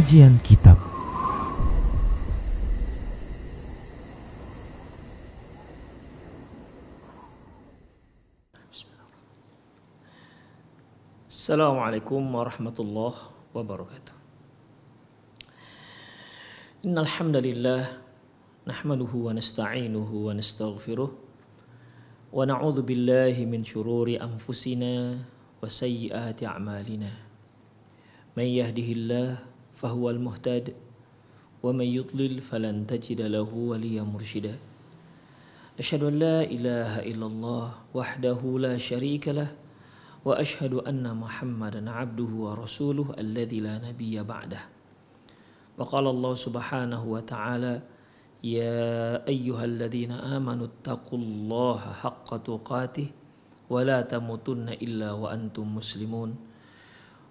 Kajian Kitab Assalamualaikum warahmatullahi wabarakatuh Innal hamdalillah nahmaduhu wa nasta'inuhu wa nastaghfiruh wa na'udzu billahi min shururi anfusina wa sayyiati a'malina may yahdihillahu فهو المهتد ومن يضلل فلن تجد له وليا مرشدا أشهد أن لا إله إلا الله وحده لا شريك له وأشهد أن محمدا عبده ورسوله الذي لا نبي بعده وقال الله سبحانه وتعالى يا أيها الذين آمنوا اتقوا الله حق تقاته ولا تموتن إلا وأنتم مسلمون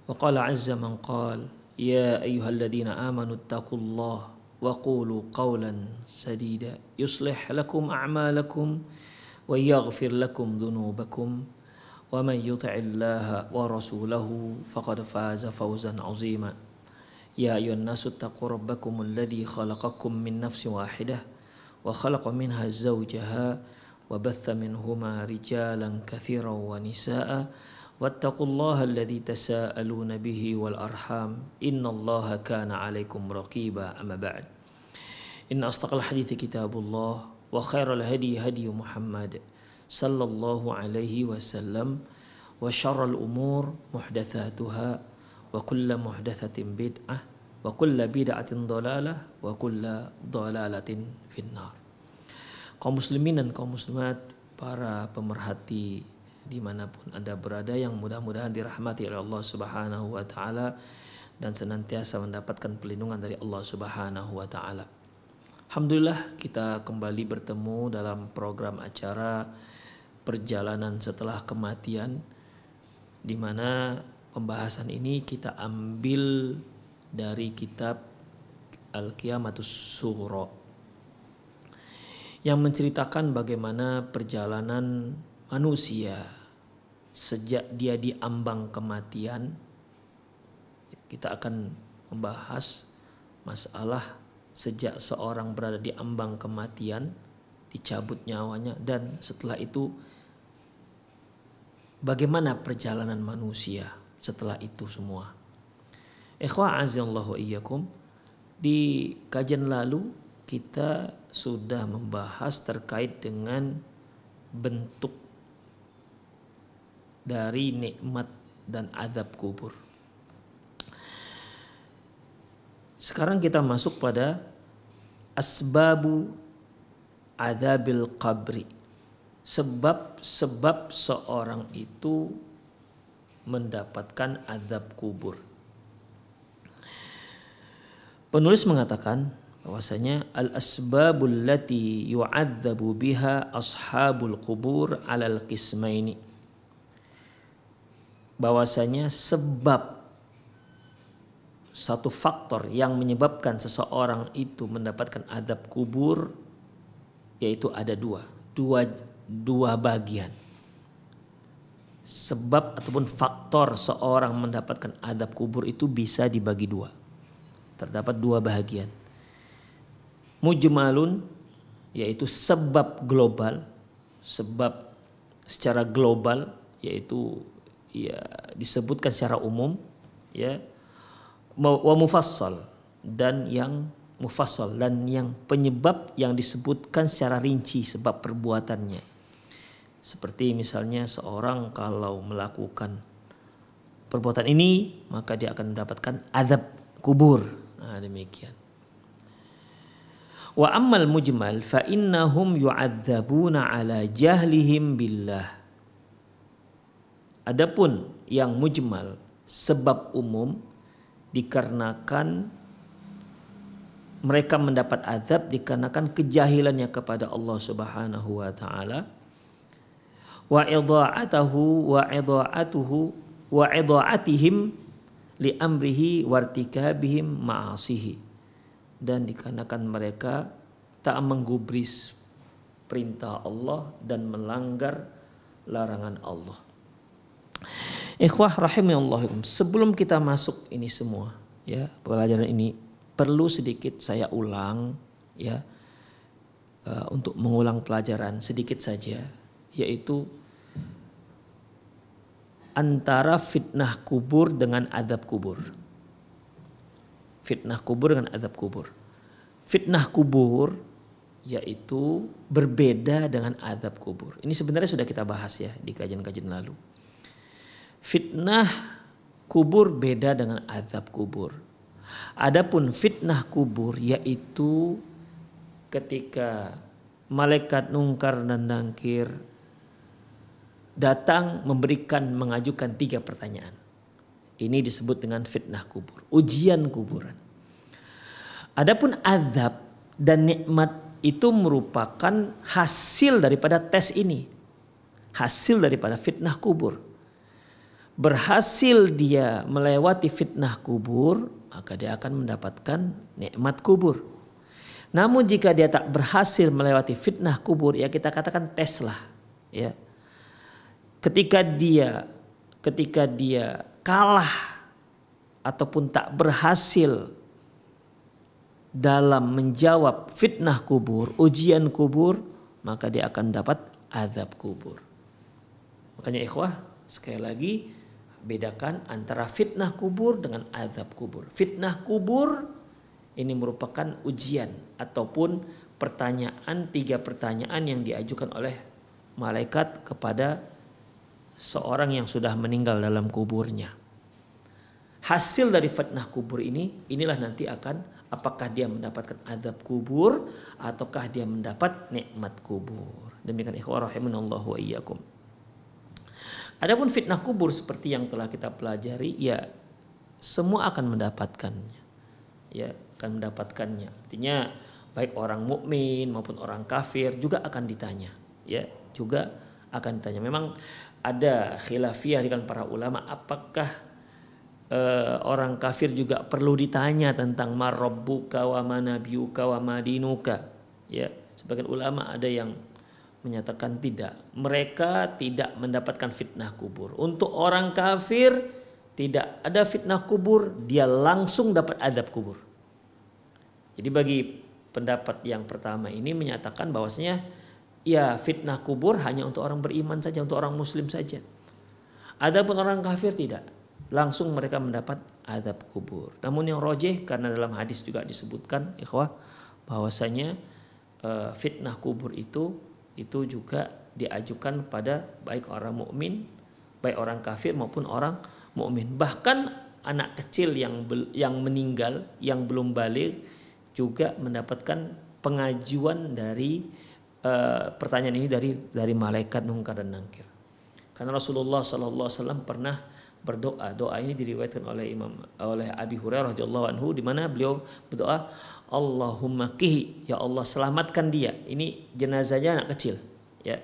وقال عز من قال يا أيها الذين آمنوا اتقوا الله وقولوا قولا سديدا يصلح لكم أعمالكم ويغفر لكم ذنوبكم ومن يطع الله ورسوله فقد فاز فوزا عظيما يا أيها الناس اتقوا ربكم الذي خلقكم من نفس واحدة وخلق منها زوجها وبث منهما رجالا كثيرا ونساء واتقوا الله الذي تساءلون به والأرحام إن الله كان عليكم رقيبا أما بعد إن أصدق الحديث كتاب الله وخير الهدي هدي محمد صلى الله عليه وسلم وشر الأمور محدثاتها وكل محدثة بدعة وكل بدعة ضلالة وكل ضلالة في النار kaum muslimin dan kaum muslimat para pemerhati dimanapun Anda berada yang mudah-mudahan dirahmati oleh Allah Subhanahu wa Ta'ala dan senantiasa mendapatkan pelindungan dari Allah Subhanahu wa Ta'ala. Alhamdulillah, kita kembali bertemu dalam program acara Perjalanan Setelah Kematian, di mana pembahasan ini kita ambil dari kitab Al-Qiyamatus Sughra yang menceritakan bagaimana perjalanan manusia sejak dia diambang kematian kita akan membahas masalah sejak seorang berada di ambang kematian dicabut nyawanya dan setelah itu bagaimana perjalanan manusia setelah itu semua ikhwah azallahu iyyakum di kajian lalu kita sudah membahas terkait dengan bentuk dari nikmat dan adab kubur. Sekarang kita masuk pada asbabu adabil qabri. Sebab-sebab seorang itu mendapatkan adab kubur. Penulis mengatakan bahwasanya al asbabul lati yu'adzabu biha ashabul qubur alal qismaini bahwasanya sebab satu faktor yang menyebabkan seseorang itu mendapatkan adab kubur yaitu ada dua, dua dua bagian. Sebab ataupun faktor seorang mendapatkan adab kubur itu bisa dibagi dua. Terdapat dua bagian. Mujmalun yaitu sebab global, sebab secara global yaitu ya disebutkan secara umum ya wa mufassal dan yang mufassal dan yang penyebab yang disebutkan secara rinci sebab perbuatannya. Seperti misalnya seorang kalau melakukan perbuatan ini maka dia akan mendapatkan adab kubur. Nah, demikian. Wa ammal mujmal fa innahum yu'adzabuna ala jahlihim billah Adapun yang mujmal sebab umum dikarenakan mereka mendapat azab dikarenakan kejahilannya kepada Allah Subhanahu wa taala wa idha'atuhu wa idha'atuhu wa idha'atihim li amrihi wartikabihim ma'asihi dan dikarenakan mereka tak menggubris perintah Allah dan melanggar larangan Allah Ikhwah rahimahullahum, sebelum kita masuk ini semua, ya, pelajaran ini perlu sedikit saya ulang ya eh, untuk mengulang pelajaran sedikit saja yaitu antara fitnah kubur dengan adab kubur. Fitnah kubur dengan adab kubur. Fitnah kubur yaitu berbeda dengan adab kubur. Ini sebenarnya sudah kita bahas ya di kajian-kajian lalu Fitnah kubur beda dengan azab kubur. Adapun fitnah kubur yaitu ketika malaikat nungkar dan nangkir datang memberikan mengajukan tiga pertanyaan. Ini disebut dengan fitnah kubur, ujian kuburan. Adapun azab dan nikmat itu merupakan hasil daripada tes ini. Hasil daripada fitnah kubur berhasil dia melewati fitnah kubur, maka dia akan mendapatkan nikmat kubur. Namun jika dia tak berhasil melewati fitnah kubur, ya kita katakan tes lah, ya. Ketika dia ketika dia kalah ataupun tak berhasil dalam menjawab fitnah kubur, ujian kubur, maka dia akan dapat azab kubur. Makanya ikhwah, sekali lagi bedakan antara fitnah kubur dengan azab kubur. Fitnah kubur ini merupakan ujian ataupun pertanyaan tiga pertanyaan yang diajukan oleh malaikat kepada seorang yang sudah meninggal dalam kuburnya. Hasil dari fitnah kubur ini inilah nanti akan apakah dia mendapatkan azab kubur ataukah dia mendapat nikmat kubur. Demikian ikhwah rahimanallahu wa iyyakum. Adapun fitnah kubur seperti yang telah kita pelajari, ya semua akan mendapatkannya. Ya, akan mendapatkannya. Artinya baik orang mukmin maupun orang kafir juga akan ditanya, ya, juga akan ditanya. Memang ada khilafiyah dengan para ulama apakah uh, orang kafir juga perlu ditanya tentang marabbuka wa biu wa madinuka. Ya, sebagian ulama ada yang menyatakan tidak. Mereka tidak mendapatkan fitnah kubur. Untuk orang kafir tidak ada fitnah kubur, dia langsung dapat adab kubur. Jadi bagi pendapat yang pertama ini menyatakan bahwasanya ya fitnah kubur hanya untuk orang beriman saja, untuk orang muslim saja. Adapun orang kafir tidak, langsung mereka mendapat adab kubur. Namun yang rojeh karena dalam hadis juga disebutkan ikhwah bahwasanya eh, fitnah kubur itu itu juga diajukan pada baik orang mukmin, baik orang kafir maupun orang mukmin. Bahkan anak kecil yang yang meninggal, yang belum balik juga mendapatkan pengajuan dari uh, pertanyaan ini dari dari malaikat nungkar dan nangkir. Karena Rasulullah Alaihi Wasallam pernah berdoa. Doa ini diriwayatkan oleh Imam oleh Abi Hurairah radhiyallahu anhu di mana beliau berdoa, "Allahumma kihi, ya Allah selamatkan dia." Ini jenazahnya anak kecil, ya.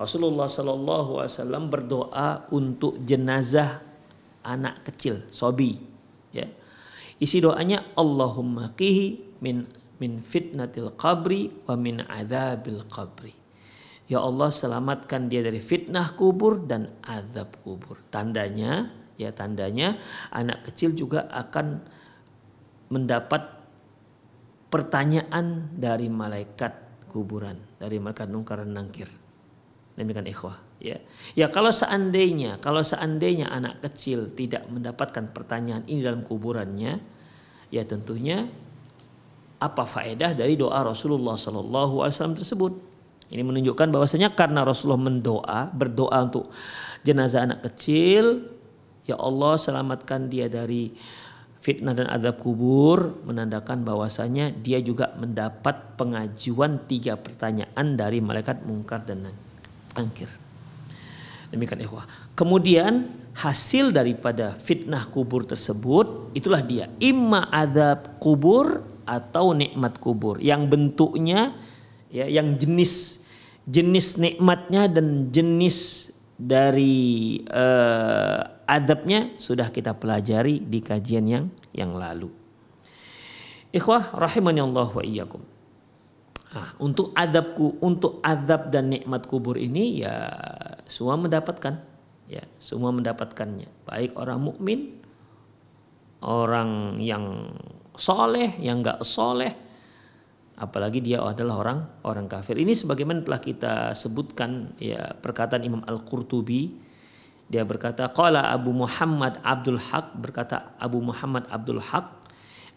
Rasulullah Shallallahu Alaihi Wasallam berdoa untuk jenazah anak kecil sobi ya isi doanya Allahumma kihi min min fitnatil qabri wa min adzabil qabri ya Allah selamatkan dia dari fitnah kubur dan azab kubur tandanya Ya tandanya anak kecil juga akan mendapat pertanyaan dari malaikat kuburan, dari malaikat nungkar nangkir. Demikian ikhwah. Ya. ya kalau seandainya kalau seandainya anak kecil tidak mendapatkan pertanyaan ini dalam kuburannya, ya tentunya apa faedah dari doa Rasulullah Shallallahu Alaihi Wasallam tersebut? Ini menunjukkan bahwasanya karena Rasulullah mendoa berdoa untuk jenazah anak kecil Ya Allah selamatkan dia dari fitnah dan adab kubur menandakan bahwasanya dia juga mendapat pengajuan tiga pertanyaan dari malaikat mungkar dan angkir. Demikian ikhwah. Kemudian hasil daripada fitnah kubur tersebut itulah dia imma adab kubur atau nikmat kubur yang bentuknya ya yang jenis jenis nikmatnya dan jenis dari eh, adabnya sudah kita pelajari di kajian yang yang lalu. Ikhwah rahimani Allah wa iyyakum. Nah, untuk adabku, untuk adab dan nikmat kubur ini ya semua mendapatkan, ya semua mendapatkannya. Baik orang mukmin, orang yang soleh, yang nggak soleh, apalagi dia adalah orang orang kafir. Ini sebagaimana telah kita sebutkan ya perkataan Imam Al Qurtubi dia berkata, Qala Abu Muhammad Abdul Haq, berkata Abu Muhammad Abdul Haq,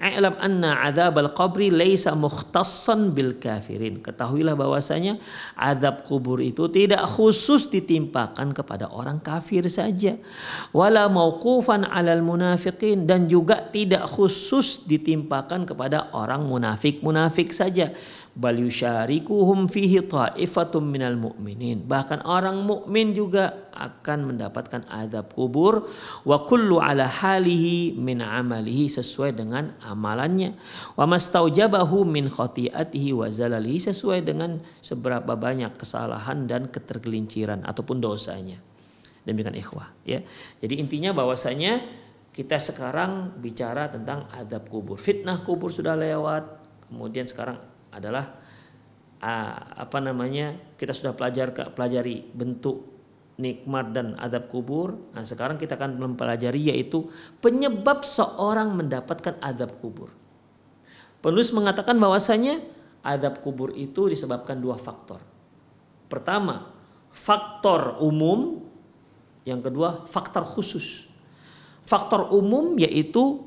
a'lam anna adab al-qabri laisa mukhtassan bil kafirin. Ketahuilah bahwasanya adab kubur itu tidak khusus ditimpakan kepada orang kafir saja. Wala mauqufan alal munafiqin dan juga tidak khusus ditimpakan kepada orang munafik-munafik saja bal yusyarikuhum fihi ta'ifatum minal mu'minin bahkan orang mukmin juga akan mendapatkan azab kubur wa kullu ala halihi min amalihi sesuai dengan amalannya wa mastaujabahu min khati'atihi wa zalalihi sesuai dengan seberapa banyak kesalahan dan ketergelinciran ataupun dosanya demikian ikhwah ya jadi intinya bahwasanya kita sekarang bicara tentang adab kubur. Fitnah kubur sudah lewat, kemudian sekarang adalah apa namanya kita sudah pelajar pelajari bentuk nikmat dan adab kubur. Nah, sekarang kita akan mempelajari yaitu penyebab seorang mendapatkan adab kubur. Penulis mengatakan bahwasanya adab kubur itu disebabkan dua faktor. Pertama, faktor umum, yang kedua faktor khusus. Faktor umum yaitu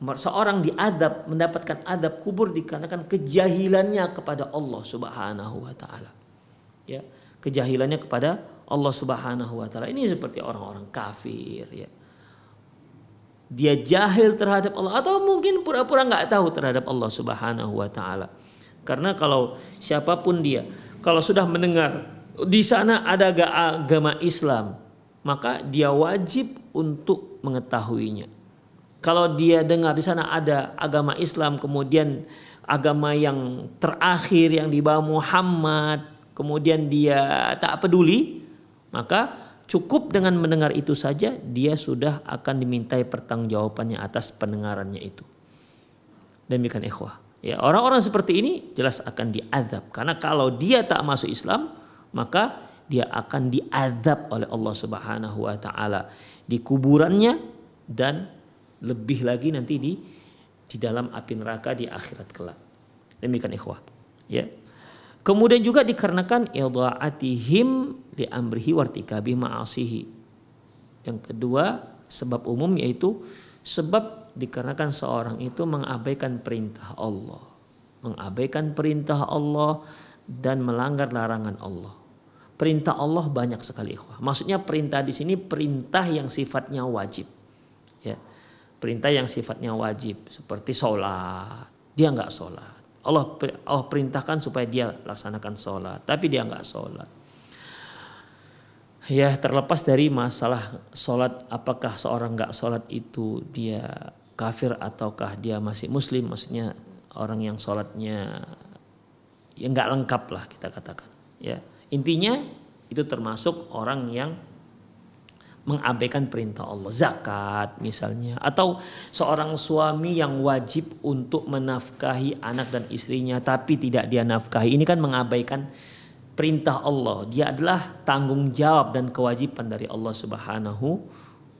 seorang diadab mendapatkan adab kubur dikarenakan kejahilannya kepada Allah Subhanahu wa taala. Ya, kejahilannya kepada Allah Subhanahu wa taala. Ini seperti orang-orang kafir ya. Dia jahil terhadap Allah atau mungkin pura-pura nggak -pura tahu terhadap Allah Subhanahu wa taala. Karena kalau siapapun dia kalau sudah mendengar di sana ada agama Islam, maka dia wajib untuk mengetahuinya kalau dia dengar di sana ada agama Islam, kemudian agama yang terakhir yang dibawa Muhammad, kemudian dia tak peduli, maka cukup dengan mendengar itu saja dia sudah akan dimintai pertanggungjawabannya atas pendengarannya itu. Demikian ikhwah. Ya, orang-orang seperti ini jelas akan diadab karena kalau dia tak masuk Islam, maka dia akan diadab oleh Allah Subhanahu wa taala di kuburannya dan lebih lagi nanti di di dalam api neraka di akhirat kelak. Demikian ikhwah. Ya. Kemudian juga dikarenakan idha'atihim li amrihi wartikabi ma'asihi. Yang kedua, sebab umum yaitu sebab dikarenakan seorang itu mengabaikan perintah Allah. Mengabaikan perintah Allah dan melanggar larangan Allah. Perintah Allah banyak sekali ikhwah. Maksudnya perintah di sini perintah yang sifatnya wajib Perintah yang sifatnya wajib seperti sholat. Dia nggak sholat. Allah, Allah perintahkan supaya dia laksanakan sholat. Tapi dia nggak sholat. Ya terlepas dari masalah sholat. Apakah seorang nggak sholat itu dia kafir ataukah dia masih muslim. Maksudnya orang yang sholatnya ya nggak lengkap lah kita katakan. Ya intinya itu termasuk orang yang mengabaikan perintah Allah zakat misalnya atau seorang suami yang wajib untuk menafkahi anak dan istrinya tapi tidak dia nafkahi ini kan mengabaikan perintah Allah dia adalah tanggung jawab dan kewajiban dari Allah Subhanahu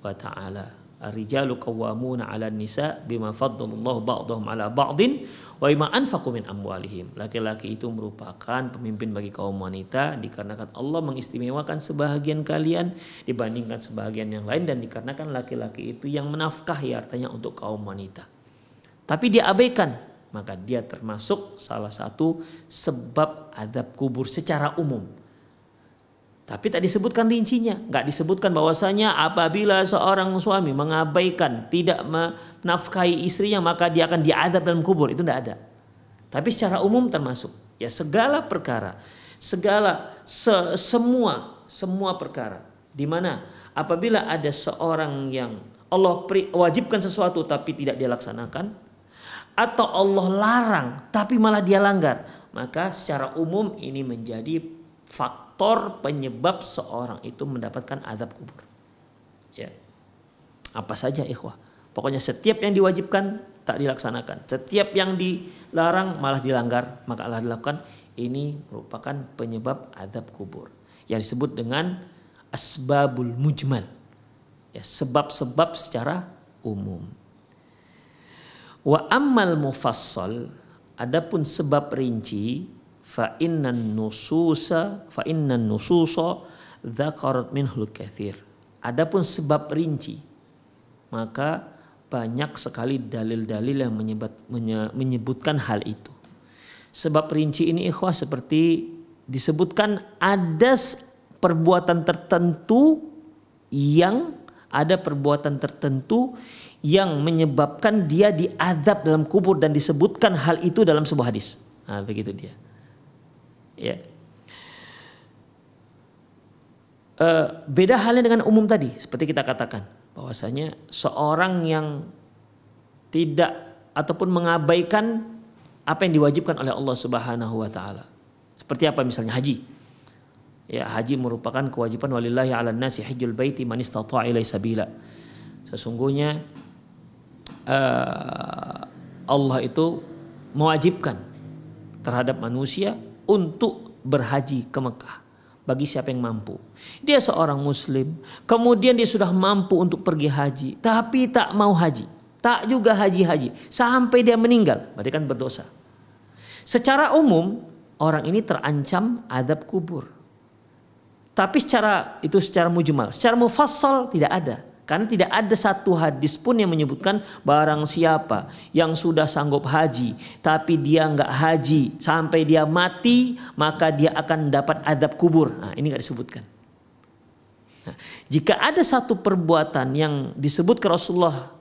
wa taala ar-rijalu qawwamuna 'ala nisa bima faddalallahu ba'dahum 'ala ba'din wa imaan amwalihim. Laki-laki itu merupakan pemimpin bagi kaum wanita dikarenakan Allah mengistimewakan sebahagian kalian dibandingkan sebahagian yang lain dan dikarenakan laki-laki itu yang menafkahi hartanya untuk kaum wanita. Tapi diabaikan, maka dia termasuk salah satu sebab adab kubur secara umum. Tapi tak disebutkan rincinya, nggak disebutkan bahwasanya apabila seorang suami mengabaikan, tidak menafkahi istrinya maka dia akan diadab dalam kubur, itu tidak ada. Tapi secara umum termasuk ya segala perkara, segala se semua semua perkara di mana apabila ada seorang yang Allah wajibkan sesuatu tapi tidak dilaksanakan atau Allah larang tapi malah dia langgar, maka secara umum ini menjadi fakta faktor penyebab seorang itu mendapatkan adab kubur. Ya. Apa saja ikhwah. Pokoknya setiap yang diwajibkan tak dilaksanakan. Setiap yang dilarang malah dilanggar, maka Allah dilakukan ini merupakan penyebab adab kubur yang disebut dengan asbabul mujmal. Ya, sebab-sebab secara umum. Wa ammal mufassal adapun sebab rinci fa innan nususa fa innan nususa dzakarat adapun sebab rinci maka banyak sekali dalil-dalil yang menyebut, menyebutkan hal itu. Sebab rinci ini ikhwah seperti disebutkan ada perbuatan tertentu yang ada perbuatan tertentu yang menyebabkan dia diadab dalam kubur dan disebutkan hal itu dalam sebuah hadis. Nah, begitu dia. Ya. E, beda halnya dengan umum tadi, seperti kita katakan bahwasanya seorang yang tidak ataupun mengabaikan apa yang diwajibkan oleh Allah Subhanahu wa taala. Seperti apa misalnya haji. Ya, haji merupakan kewajiban walillahi ala nasi hajjul baiti man istata'a ilai sabila. Sesungguhnya eh, Allah itu mewajibkan terhadap manusia untuk berhaji ke Mekah bagi siapa yang mampu. Dia seorang muslim, kemudian dia sudah mampu untuk pergi haji, tapi tak mau haji. Tak juga haji-haji sampai dia meninggal, berarti kan berdosa. Secara umum orang ini terancam adab kubur. Tapi secara itu secara mujmal, secara mufassal tidak ada. Karena tidak ada satu hadis pun yang menyebutkan barang siapa yang sudah sanggup haji tapi dia nggak haji sampai dia mati maka dia akan dapat adab kubur. Nah, ini nggak disebutkan. Nah, jika ada satu perbuatan yang disebut ke Rasulullah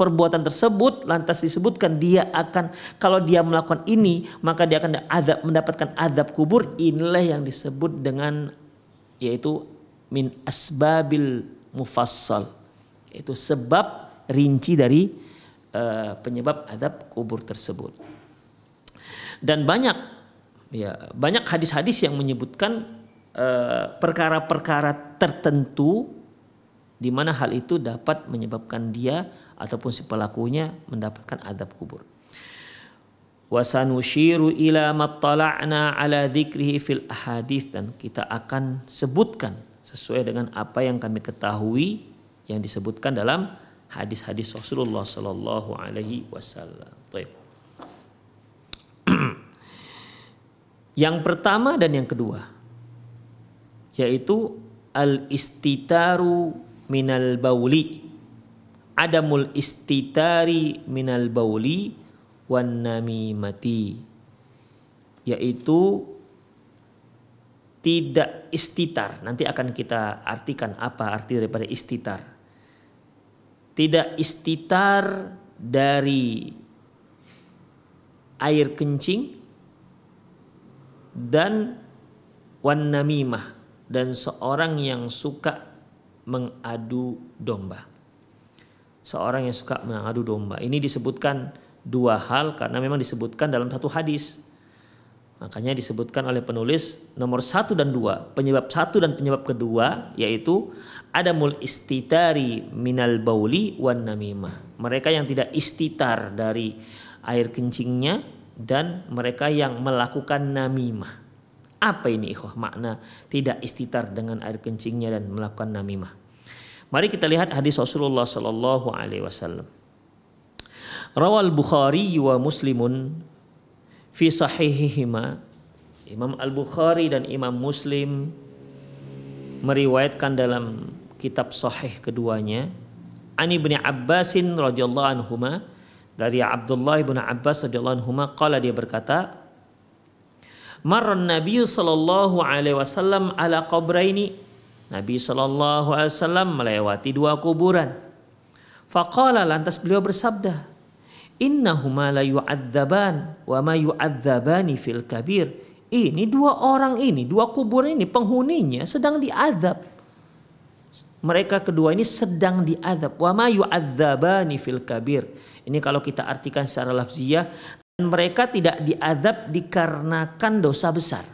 perbuatan tersebut lantas disebutkan dia akan kalau dia melakukan ini maka dia akan adab, mendapatkan adab kubur inilah yang disebut dengan yaitu min asbabil mufassal. Itu sebab rinci dari uh, penyebab adab kubur tersebut. Dan banyak ya banyak hadis-hadis yang menyebutkan eh, perkara-perkara uh, tertentu di mana hal itu dapat menyebabkan dia ataupun si pelakunya mendapatkan adab kubur. Wasanushiru ila ala dzikrihi fil ahadits dan kita akan sebutkan sesuai dengan apa yang kami ketahui yang disebutkan dalam hadis-hadis Rasulullah saw. Alaihi Wasallam. yang pertama dan yang kedua yaitu al istitaru minal bauli adamul istitari minal bauli wan nami mati yaitu tidak istitar. Nanti akan kita artikan apa arti daripada istitar. Tidak istitar dari air kencing dan wan namimah dan seorang yang suka mengadu domba. Seorang yang suka mengadu domba. Ini disebutkan dua hal karena memang disebutkan dalam satu hadis Makanya disebutkan oleh penulis nomor satu dan dua. Penyebab satu dan penyebab kedua yaitu ada adamul istitari minal bauli wan namimah. Mereka yang tidak istitar dari air kencingnya dan mereka yang melakukan namimah. Apa ini ikhwah makna tidak istitar dengan air kencingnya dan melakukan namimah? Mari kita lihat hadis Rasulullah Shallallahu Alaihi Wasallam. Rawal Bukhari wa Muslimun fi sahihihima Imam Al-Bukhari dan Imam Muslim meriwayatkan dalam kitab sahih keduanya An Ibnu Abbasin radhiyallahu anhuma dari Abdullah bin Abbas radhiyallahu anhuma qala dia berkata Marran Nabi sallallahu alaihi wasallam ala qabraini Nabi sallallahu alaihi wasallam melewati dua kuburan Faqala lantas beliau bersabda innahuma la yu'adzaban wa ma yu'adzabani fil kabir. Ini dua orang ini, dua kubur ini penghuninya sedang diazab Mereka kedua ini sedang diazab Wa ma yu'adzabani fil kabir. Ini kalau kita artikan secara lafziah dan mereka tidak diazab dikarenakan dosa besar.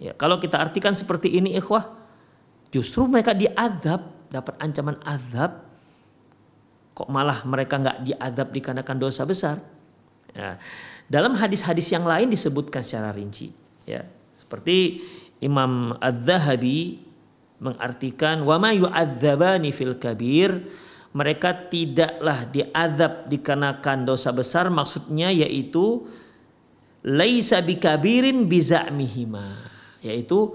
Ya, kalau kita artikan seperti ini ikhwah, justru mereka diazab dapat ancaman azab Kok malah mereka nggak diadab dikarenakan dosa besar? Nah, dalam hadis-hadis yang lain disebutkan secara rinci. Ya, seperti Imam adzhabi mengartikan mengartikan wama yu'adzabani fil kabir mereka tidaklah diadab dikarenakan dosa besar maksudnya yaitu laisa bikabirin biza'mihima yaitu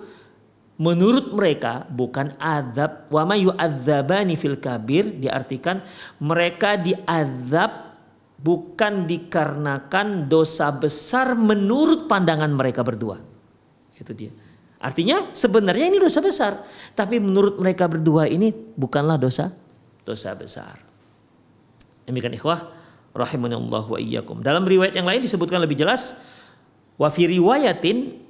menurut mereka bukan azab wa may yu'adzabani fil kabir diartikan mereka diazab bukan dikarenakan dosa besar menurut pandangan mereka berdua itu dia artinya sebenarnya ini dosa besar tapi menurut mereka berdua ini bukanlah dosa dosa besar demikian ikhwah rahimanallahu wa iyyakum dalam riwayat yang lain disebutkan lebih jelas wa fi riwayatin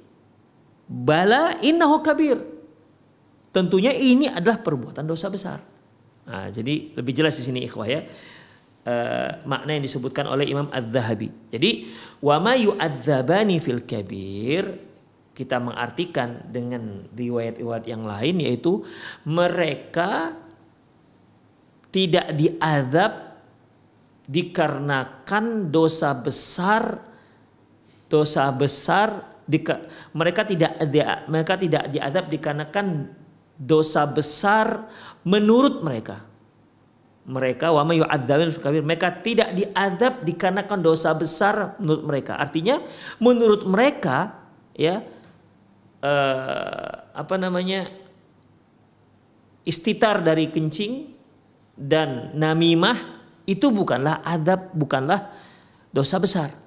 Bala innahu kabir. Tentunya ini adalah perbuatan dosa besar. Nah, jadi lebih jelas di sini ikhwah ya. E, makna yang disebutkan oleh Imam Az-Zahabi. Jadi wama yu'adzabani fil kabir kita mengartikan dengan riwayat-riwayat yang lain yaitu mereka tidak diadab dikarenakan dosa besar dosa besar Dika, mereka tidak dia, mereka tidak diadab dikarenakan dosa besar menurut mereka. Mereka wama yu'adzabil kabir. Mereka tidak diadab dikarenakan dosa besar menurut mereka. Artinya menurut mereka ya eh, apa namanya istitar dari kencing dan namimah itu bukanlah adab, bukanlah dosa besar.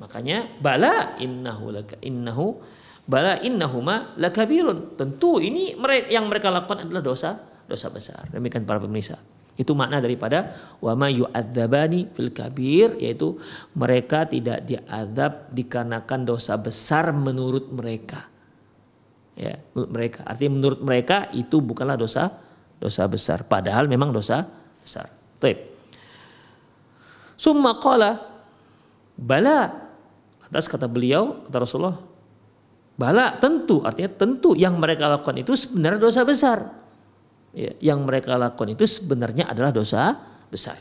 Makanya bala innahu laka innahu bala innahuma lakabirun. Tentu ini yang mereka lakukan adalah dosa dosa besar. Demikian para pemirsa. Itu makna daripada wama yu'adzabani fil kabir yaitu mereka tidak diadab dikarenakan dosa besar menurut mereka. Ya, menurut mereka. Artinya menurut mereka itu bukanlah dosa dosa besar padahal memang dosa besar. Baik. Summa qala bala Lantas kata beliau kata Rasulullah bala tentu artinya tentu yang mereka lakukan itu sebenarnya dosa besar ya, yang mereka lakukan itu sebenarnya adalah dosa besar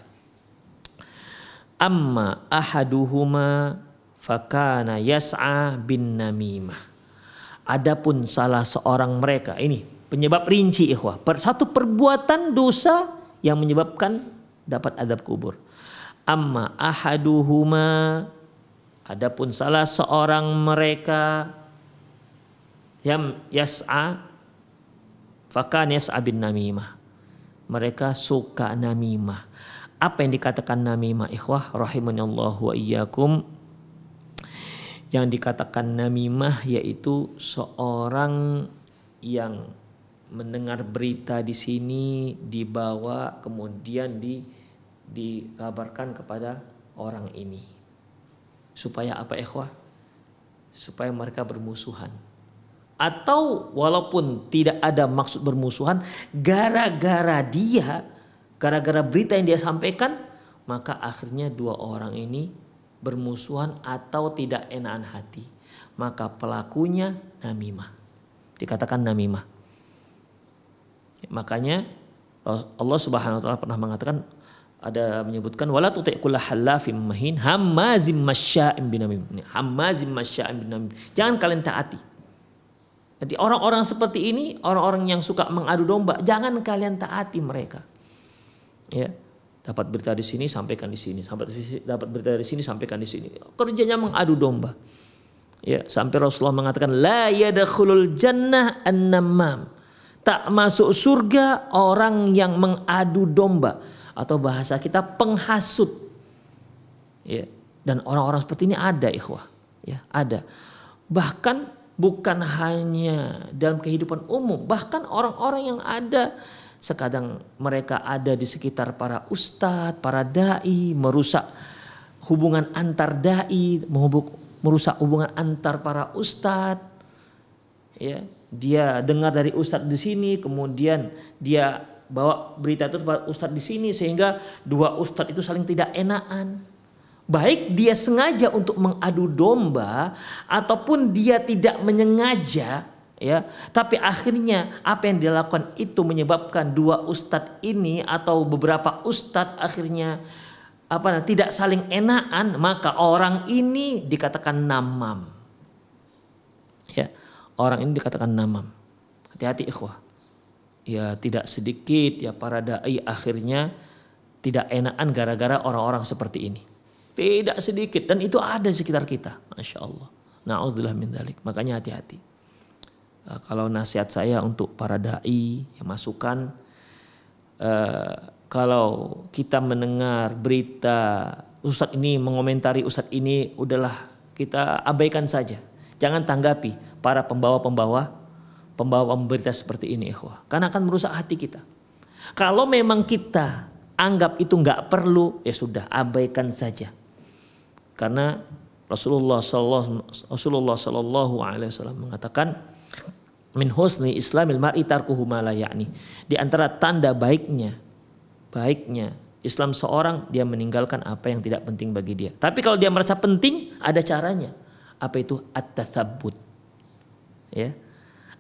amma ahaduhuma fakana yas'a bin namimah adapun salah seorang mereka ini penyebab rinci ikhwah satu perbuatan dosa yang menyebabkan dapat adab kubur amma ahaduhuma Adapun salah seorang mereka yang yas'a fakan yas'a bin namimah. Mereka suka namimah. Apa yang dikatakan namimah ikhwah rahimanallahu wa iyyakum? Yang dikatakan namimah yaitu seorang yang mendengar berita di sini dibawa kemudian di dikabarkan kepada orang ini Supaya apa ikhwah? Supaya mereka bermusuhan. Atau walaupun tidak ada maksud bermusuhan, gara-gara dia, gara-gara berita yang dia sampaikan, maka akhirnya dua orang ini bermusuhan atau tidak enakan hati. Maka pelakunya namimah. Dikatakan namimah. Makanya Allah Subhanahu wa taala pernah mengatakan ada menyebutkan wala tuti kullah halafim mahin hamazim masya'im binamim. Hamazim masya'im binamim. Jangan kalian taati. Nanti orang-orang seperti ini, orang-orang yang suka mengadu domba, jangan kalian taati mereka. Ya. Dapat berita di sini sampaikan di sini, dapat dapat berita di sini sampaikan di sini. Kerjanya mengadu domba. Ya, sampai Rasulullah mengatakan la yadkhulul jannah annamam Tak masuk surga orang yang mengadu domba atau bahasa kita penghasut. Ya. Dan orang-orang seperti ini ada ikhwah, ya, ada. Bahkan bukan hanya dalam kehidupan umum, bahkan orang-orang yang ada sekadang mereka ada di sekitar para ustadz, para dai, merusak hubungan antar dai, merusak hubungan antar para ustadz. Ya, dia dengar dari ustadz di sini, kemudian dia bawa berita itu kepada ustadz di sini sehingga dua ustadz itu saling tidak enakan. Baik dia sengaja untuk mengadu domba ataupun dia tidak menyengaja ya tapi akhirnya apa yang dilakukan itu menyebabkan dua ustadz ini atau beberapa ustadz akhirnya apa tidak saling enakan maka orang ini dikatakan namam ya orang ini dikatakan namam hati-hati ikhwah ya tidak sedikit ya para dai akhirnya tidak enakan gara-gara orang-orang seperti ini. Tidak sedikit dan itu ada di sekitar kita. Masya Allah. Na'udzubillah min dalik. Makanya hati-hati. Eh, kalau nasihat saya untuk para da'i, yang masukan. Eh, kalau kita mendengar berita Ustadz ini mengomentari Ustadz ini, udahlah kita abaikan saja. Jangan tanggapi para pembawa-pembawa pembawa berita seperti ini ikhwah. Karena akan merusak hati kita. Kalau memang kita anggap itu nggak perlu, ya sudah abaikan saja. Karena Rasulullah sallallahu alaihi wasallam mengatakan min husni islamil mar'i tarkuhu yakni Di antara tanda baiknya baiknya Islam seorang dia meninggalkan apa yang tidak penting bagi dia. Tapi kalau dia merasa penting ada caranya. Apa itu at-tathabbut. Ya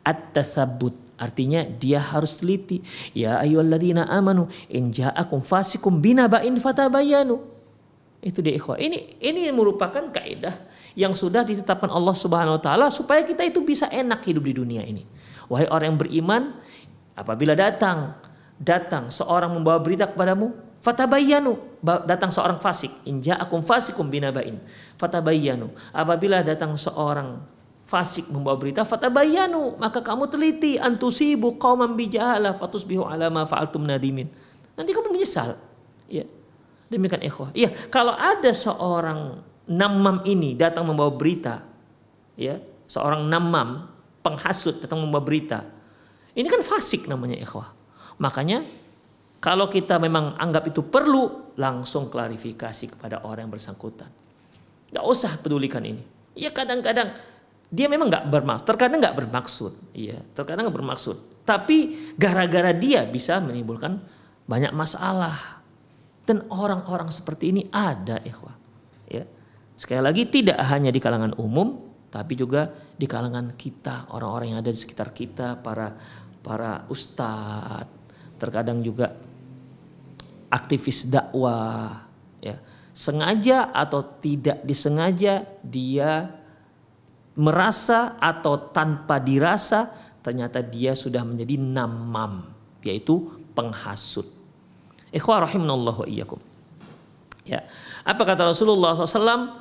at-tathabbut Artinya dia harus teliti. Ya ayyuhalladzina amanu in ja'akum fasikum binaba'in fatabayanu. Itu dia ikhwah. Ini ini merupakan kaidah yang sudah ditetapkan Allah Subhanahu wa taala supaya kita itu bisa enak hidup di dunia ini. Wahai orang yang beriman, apabila datang datang seorang membawa berita kepadamu, fatabayanu. Datang seorang fasik, in ja'akum fasikum binaba'in. Fatabayanu. Apabila datang seorang fasik membawa berita fatabayanu maka kamu teliti antusibu kau membijahalah fatusbihu bihu alama fa'altum nadimin nanti kamu menyesal ya demikian ikhwah iya kalau ada seorang namam ini datang membawa berita ya seorang namam penghasut datang membawa berita ini kan fasik namanya ikhwah makanya kalau kita memang anggap itu perlu langsung klarifikasi kepada orang yang bersangkutan Gak usah pedulikan ini. Ya kadang-kadang dia memang nggak bermaksud, terkadang nggak bermaksud, iya, terkadang nggak bermaksud. Tapi gara-gara dia bisa menimbulkan banyak masalah. Dan orang-orang seperti ini ada, ikhwah. Ya. Sekali lagi tidak hanya di kalangan umum, tapi juga di kalangan kita, orang-orang yang ada di sekitar kita, para para ustadz, terkadang juga aktivis dakwah, ya. Sengaja atau tidak disengaja dia merasa atau tanpa dirasa ternyata dia sudah menjadi namam yaitu penghasut. Ikhwah Ya. Apa kata Rasulullah SAW?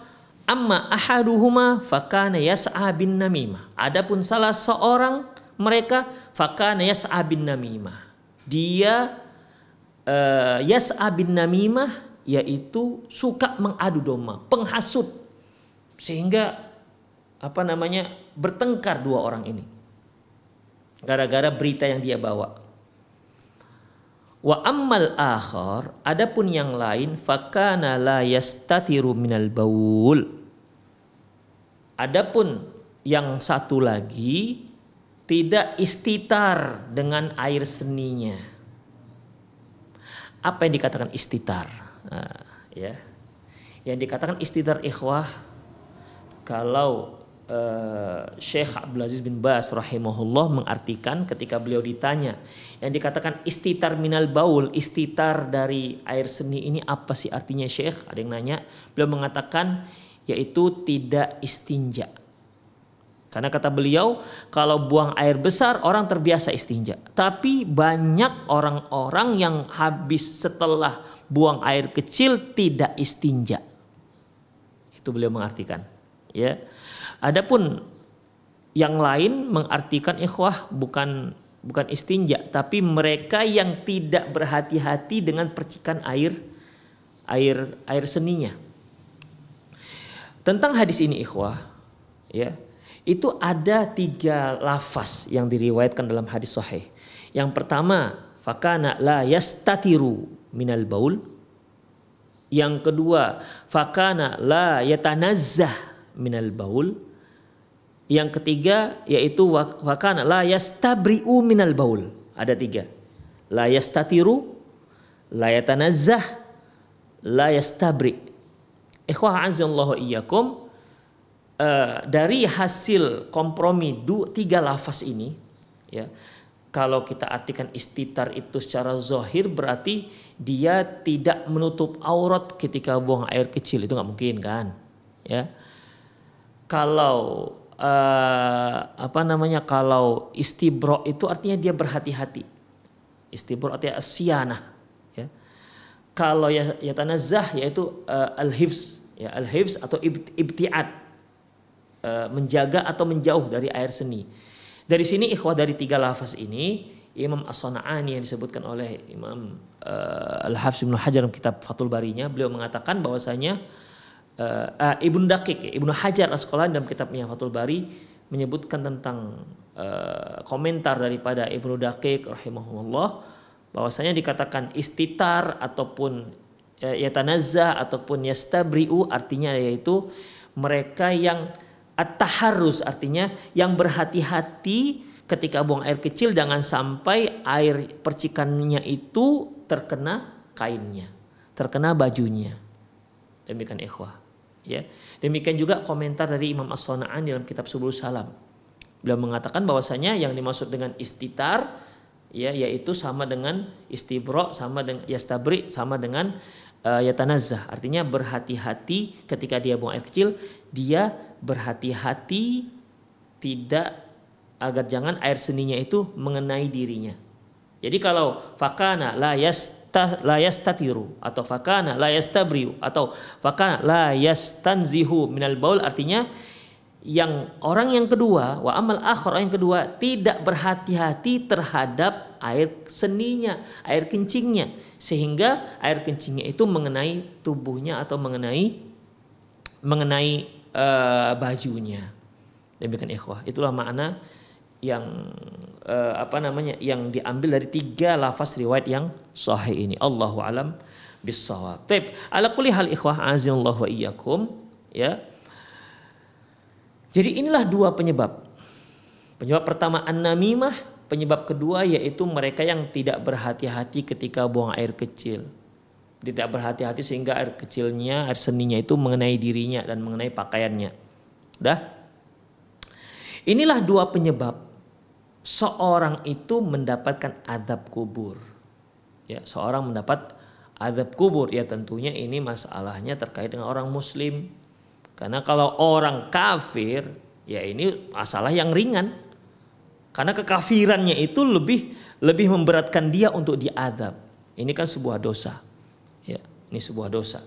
Amma ahaduhuma fakana yas'a bin namimah. Adapun salah seorang mereka fakana yas'a bin namimah. Dia uh, yas'a namimah yaitu suka mengadu domba, penghasut. Sehingga apa namanya bertengkar dua orang ini gara-gara berita yang dia bawa wa ammal akhar adapun yang lain fakana la yastatiru minal baul adapun yang satu lagi tidak istitar dengan air seninya apa yang dikatakan istitar nah, ya yang dikatakan istitar ikhwah kalau uh, eh, Syekh Abdul Aziz bin Bas rahimahullah mengartikan ketika beliau ditanya yang dikatakan istitar minal baul istitar dari air seni ini apa sih artinya Syekh ada yang nanya beliau mengatakan yaitu tidak istinja karena kata beliau kalau buang air besar orang terbiasa istinja tapi banyak orang-orang yang habis setelah buang air kecil tidak istinja itu beliau mengartikan ya yeah. Adapun yang lain mengartikan ikhwah bukan bukan istinja tapi mereka yang tidak berhati-hati dengan percikan air air air seninya. Tentang hadis ini ikhwah ya. Itu ada tiga lafaz yang diriwayatkan dalam hadis sahih. Yang pertama, fakana la yastatiru minal baul. Yang kedua, fakana la yatanazzah minal baul. Yang ketiga yaitu wakana la yastabri'u minal baul. Ada tiga. La yastatiru, la yatanazzah, la yastabri. Ikhwah azallahu iyyakum. Uh, dari hasil kompromi du, tiga lafaz ini ya kalau kita artikan istitar itu secara zohir berarti dia tidak menutup aurat ketika buang air kecil itu nggak mungkin kan ya kalau uh, apa namanya kalau istibro itu artinya dia berhati-hati. Istibro artinya asyana Ya. Kalau ya tanazah yaitu uh, al-hifz, ya al-hifz atau ibtiat uh, eh, menjaga atau menjauh dari air seni. Dari sini ikhwah dari tiga lafaz ini Imam As-Sana'ani yang disebutkan oleh Imam uh, Al-Hafs Ibn Hajar dalam kitab Fathul Barinya beliau mengatakan bahwasanya uh, eh, eh, Ibnu Dakik ya, Ibnu Hajar Asqalani dalam kitabnya Fathul Bari menyebutkan tentang uh, komentar daripada Ibnu Dakik rahimahullah bahwasanya dikatakan istitar ataupun uh, yatanazza ataupun yastabriu artinya yaitu mereka yang at artinya yang berhati-hati ketika buang air kecil jangan sampai air percikannya itu terkena kainnya, terkena bajunya. Demikian ikhwah ya. Demikian juga komentar dari Imam As-Sana'an dalam kitab Subul Salam. Beliau mengatakan bahwasanya yang dimaksud dengan istitar ya yaitu sama dengan istibro sama dengan yastabri sama dengan uh, e, yatanazzah. Artinya berhati-hati ketika dia buang air kecil, dia berhati-hati tidak agar jangan air seninya itu mengenai dirinya. Jadi kalau fakana la Layastatiru la yastatiru atau fakana la yastabriu atau fakana la yastanzihu minal baul artinya yang orang yang kedua wa amal akhir yang kedua tidak berhati-hati terhadap air seninya, air kencingnya sehingga air kencingnya itu mengenai tubuhnya atau mengenai mengenai uh, bajunya. Demikian ikhwah. Itulah makna yang uh, apa namanya yang diambil dari tiga lafaz riwayat yang sahih ini. Allahu alam bisawab. Tip, ala kulli hal ikhwah azinallahu wa iyyakum ya. Jadi inilah dua penyebab. Penyebab pertama an penyebab kedua yaitu mereka yang tidak berhati-hati ketika buang air kecil. Tidak berhati-hati sehingga air kecilnya, air seninya itu mengenai dirinya dan mengenai pakaiannya. Udah? Inilah dua penyebab seorang itu mendapatkan adab kubur. Ya, seorang mendapat adab kubur ya tentunya ini masalahnya terkait dengan orang muslim. Karena kalau orang kafir ya ini masalah yang ringan. Karena kekafirannya itu lebih lebih memberatkan dia untuk diadab. Ini kan sebuah dosa. Ya, ini sebuah dosa.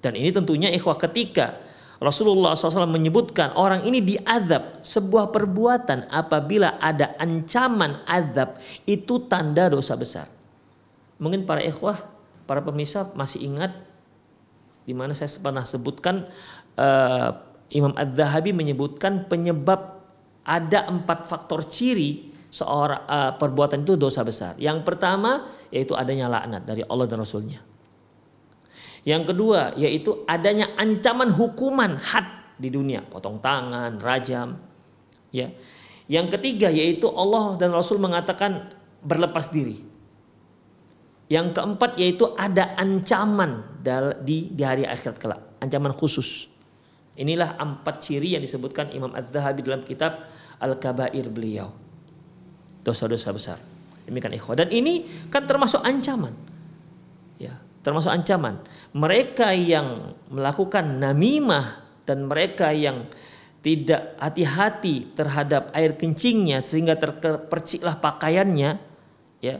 Dan ini tentunya ikhwah ketika Rasulullah SAW menyebutkan orang ini diadab sebuah perbuatan apabila ada ancaman adab itu tanda dosa besar. Mungkin para ikhwah, para pemirsa masih ingat di mana saya pernah sebutkan uh, Imam Az-Zahabi menyebutkan penyebab ada empat faktor ciri seorang uh, perbuatan itu dosa besar. Yang pertama yaitu adanya laknat dari Allah dan Rasulnya. Yang kedua yaitu adanya ancaman hukuman had di dunia, potong tangan, rajam. Ya. Yang ketiga yaitu Allah dan Rasul mengatakan berlepas diri. Yang keempat yaitu ada ancaman di di hari akhirat kelak, ancaman khusus. Inilah empat ciri yang disebutkan Imam Az-Zahabi dalam kitab Al-Kabair beliau. Dosa-dosa besar. Demikian ikhwah. Dan ini kan termasuk ancaman termasuk ancaman. Mereka yang melakukan namimah dan mereka yang tidak hati-hati terhadap air kencingnya sehingga terperciklah pakaiannya, ya.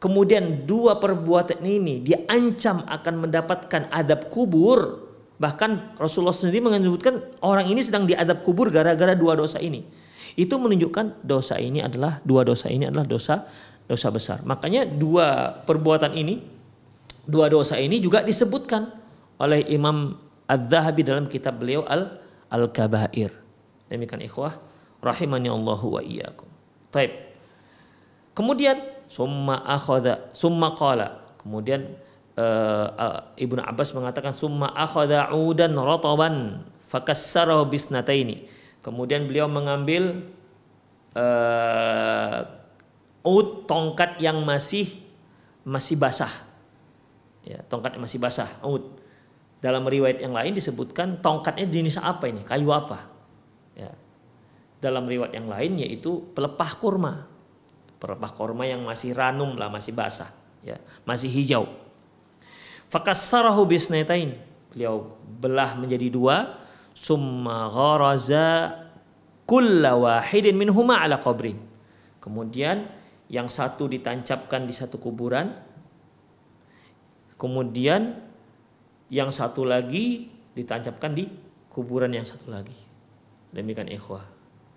Kemudian dua perbuatan ini diancam akan mendapatkan adab kubur. Bahkan Rasulullah sendiri menyebutkan orang ini sedang diadab kubur gara-gara dua dosa ini. Itu menunjukkan dosa ini adalah dua dosa ini adalah dosa dosa besar. Makanya dua perbuatan ini dua dosa ini juga disebutkan oleh Imam Az-Zahabi dalam kitab beliau Al Al-Kabair. Demikian ikhwah rahimani Allahu wa iyyakum. Taib. Kemudian summa akhadha summa qala. Kemudian uh, Ibnu Abbas mengatakan summa akhadha udan rataban fakassarahu bisnataini. Kemudian beliau mengambil uh, ud tongkat yang masih masih basah ya, tongkatnya masih basah, Dalam riwayat yang lain disebutkan tongkatnya jenis apa ini, kayu apa. Ya. Dalam riwayat yang lain yaitu pelepah kurma. Pelepah kurma yang masih ranum lah, masih basah, ya, masih hijau. Fakassarahu bisnetain. Beliau belah menjadi dua. Summa gharaza kulla wahidin minhuma ala qabrin. Kemudian yang satu ditancapkan di satu kuburan, kemudian yang satu lagi ditancapkan di kuburan yang satu lagi. Demikian ikhwah.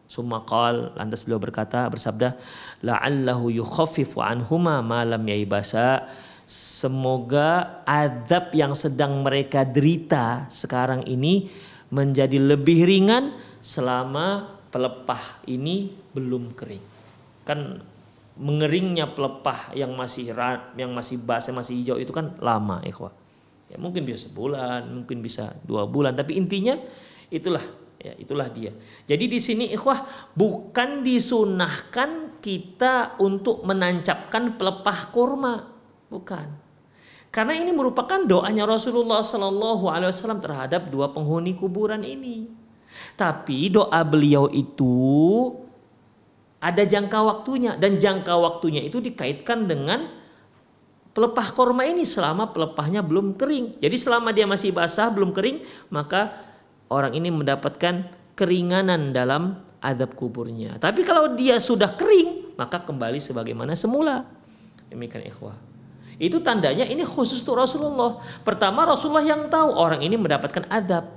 Summa qal, lantas beliau berkata bersabda, la'allahu yukhafifu anhuma malam yaibasa. Semoga adab yang sedang mereka derita sekarang ini menjadi lebih ringan selama pelepah ini belum kering. Kan mengeringnya pelepah yang masih yang masih basah, masih hijau itu kan lama, ikhwah. Ya, mungkin bisa sebulan, mungkin bisa dua bulan, tapi intinya itulah ya itulah dia. Jadi di sini ikhwah bukan disunahkan kita untuk menancapkan pelepah kurma, bukan. Karena ini merupakan doanya Rasulullah Shallallahu Alaihi Wasallam terhadap dua penghuni kuburan ini. Tapi doa beliau itu ada jangka waktunya dan jangka waktunya itu dikaitkan dengan pelepah korma ini selama pelepahnya belum kering. Jadi selama dia masih basah, belum kering, maka orang ini mendapatkan keringanan dalam adab kuburnya. Tapi kalau dia sudah kering, maka kembali sebagaimana semula. Demikian ikhwah. Itu tandanya ini khusus untuk Rasulullah. Pertama Rasulullah yang tahu orang ini mendapatkan adab.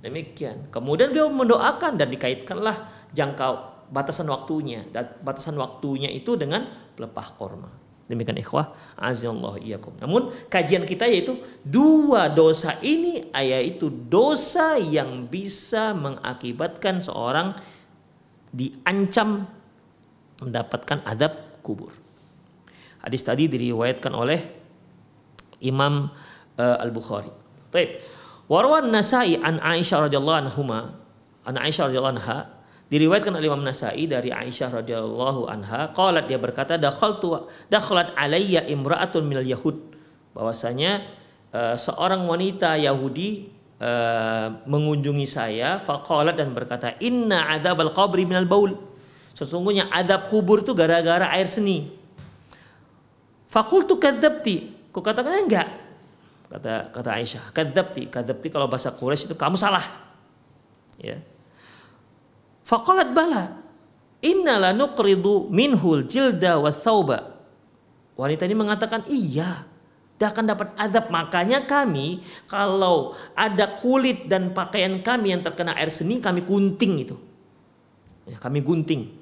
Demikian. Kemudian beliau mendoakan dan dikaitkanlah jangka batasan waktunya. Batasan waktunya itu dengan pelepah korma. Demikian ikhwah azzaallahu iyyakum Namun kajian kita yaitu dua dosa ini yaitu dosa yang bisa mengakibatkan seorang diancam mendapatkan adab kubur. Hadis tadi diriwayatkan oleh Imam uh, Al-Bukhari. Baik. Warwan Nasai an Aisyah radhiyallahu anhuma an Aisyah radhiyallahu anha Diriwayatkan oleh Imam Nasai dari Aisyah radhiyallahu anha, qalat dia berkata, "Dakhaltu dakhalat alayya imra'atun minal yahud." Bahwasanya eh, seorang wanita Yahudi eh, mengunjungi saya, faqalat dan berkata, "Inna adzabal qabri minal baul." Sesungguhnya adab kubur itu gara-gara air seni. Fakultu kadzabti. Ku katakan enggak. Kata kata Aisyah, kadzabti. Kadzabti kalau bahasa Quraisy itu kamu salah. Ya. Faqalat bala. Inna la nuqridu minhul jilda wa thawba. Wanita ini mengatakan, iya, dia akan dapat azab. Makanya kami kalau ada kulit dan pakaian kami yang terkena air seni, kami gunting itu. Ya, kami gunting.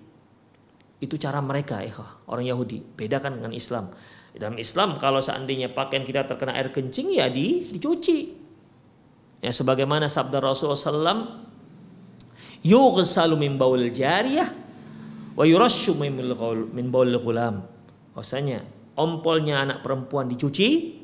Itu cara mereka, ya, orang Yahudi. Beda kan dengan Islam. Dalam Islam kalau seandainya pakaian kita terkena air kencing ya di, dicuci. Ya sebagaimana sabda Rasulullah SAW yughsalu min baul jariyah wa yurashu min baul gulam. Maksudnya, ompolnya anak perempuan dicuci,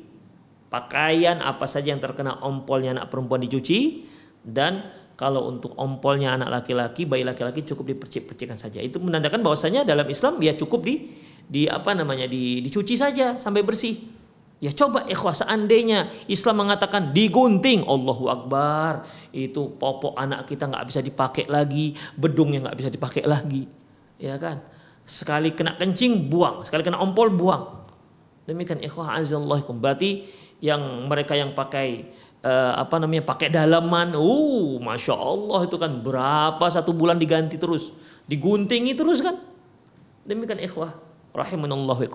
pakaian apa saja yang terkena ompolnya anak perempuan dicuci dan kalau untuk ompolnya anak laki-laki, bayi laki-laki cukup dipercik-percikan saja. Itu menandakan bahwasanya dalam Islam ya cukup di di apa namanya di, dicuci saja sampai bersih. Ya coba ikhwah seandainya Islam mengatakan digunting Allahu Akbar itu popok anak kita nggak bisa dipakai lagi bedung yang nggak bisa dipakai lagi ya kan sekali kena kencing buang sekali kena ompol buang demikian ikhwah azallahu berarti yang mereka yang pakai uh, apa namanya pakai dalaman uh masya Allah itu kan berapa satu bulan diganti terus diguntingi terus kan demikian ikhwah rahimanallahu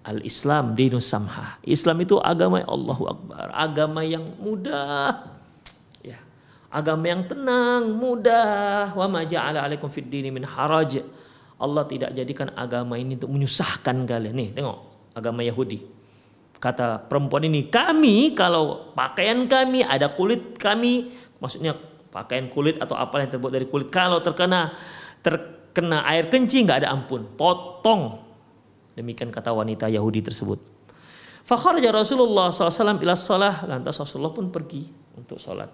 Al-Islam dinu samha. Islam itu agama yang Allahu Akbar, agama yang mudah. Ya. Agama yang tenang, mudah. Wa ma ja'ala 'alaikum fid dini min haraj. Allah tidak jadikan agama ini untuk menyusahkan kalian. Nih, tengok agama Yahudi. Kata perempuan ini, kami kalau pakaian kami ada kulit kami, maksudnya pakaian kulit atau apa yang terbuat dari kulit kalau terkena terkena air kencing nggak ada ampun, potong Demikian kata wanita Yahudi tersebut. Fakharaja Rasulullah SAW ila salah. Lantas Rasulullah pun pergi untuk sholat.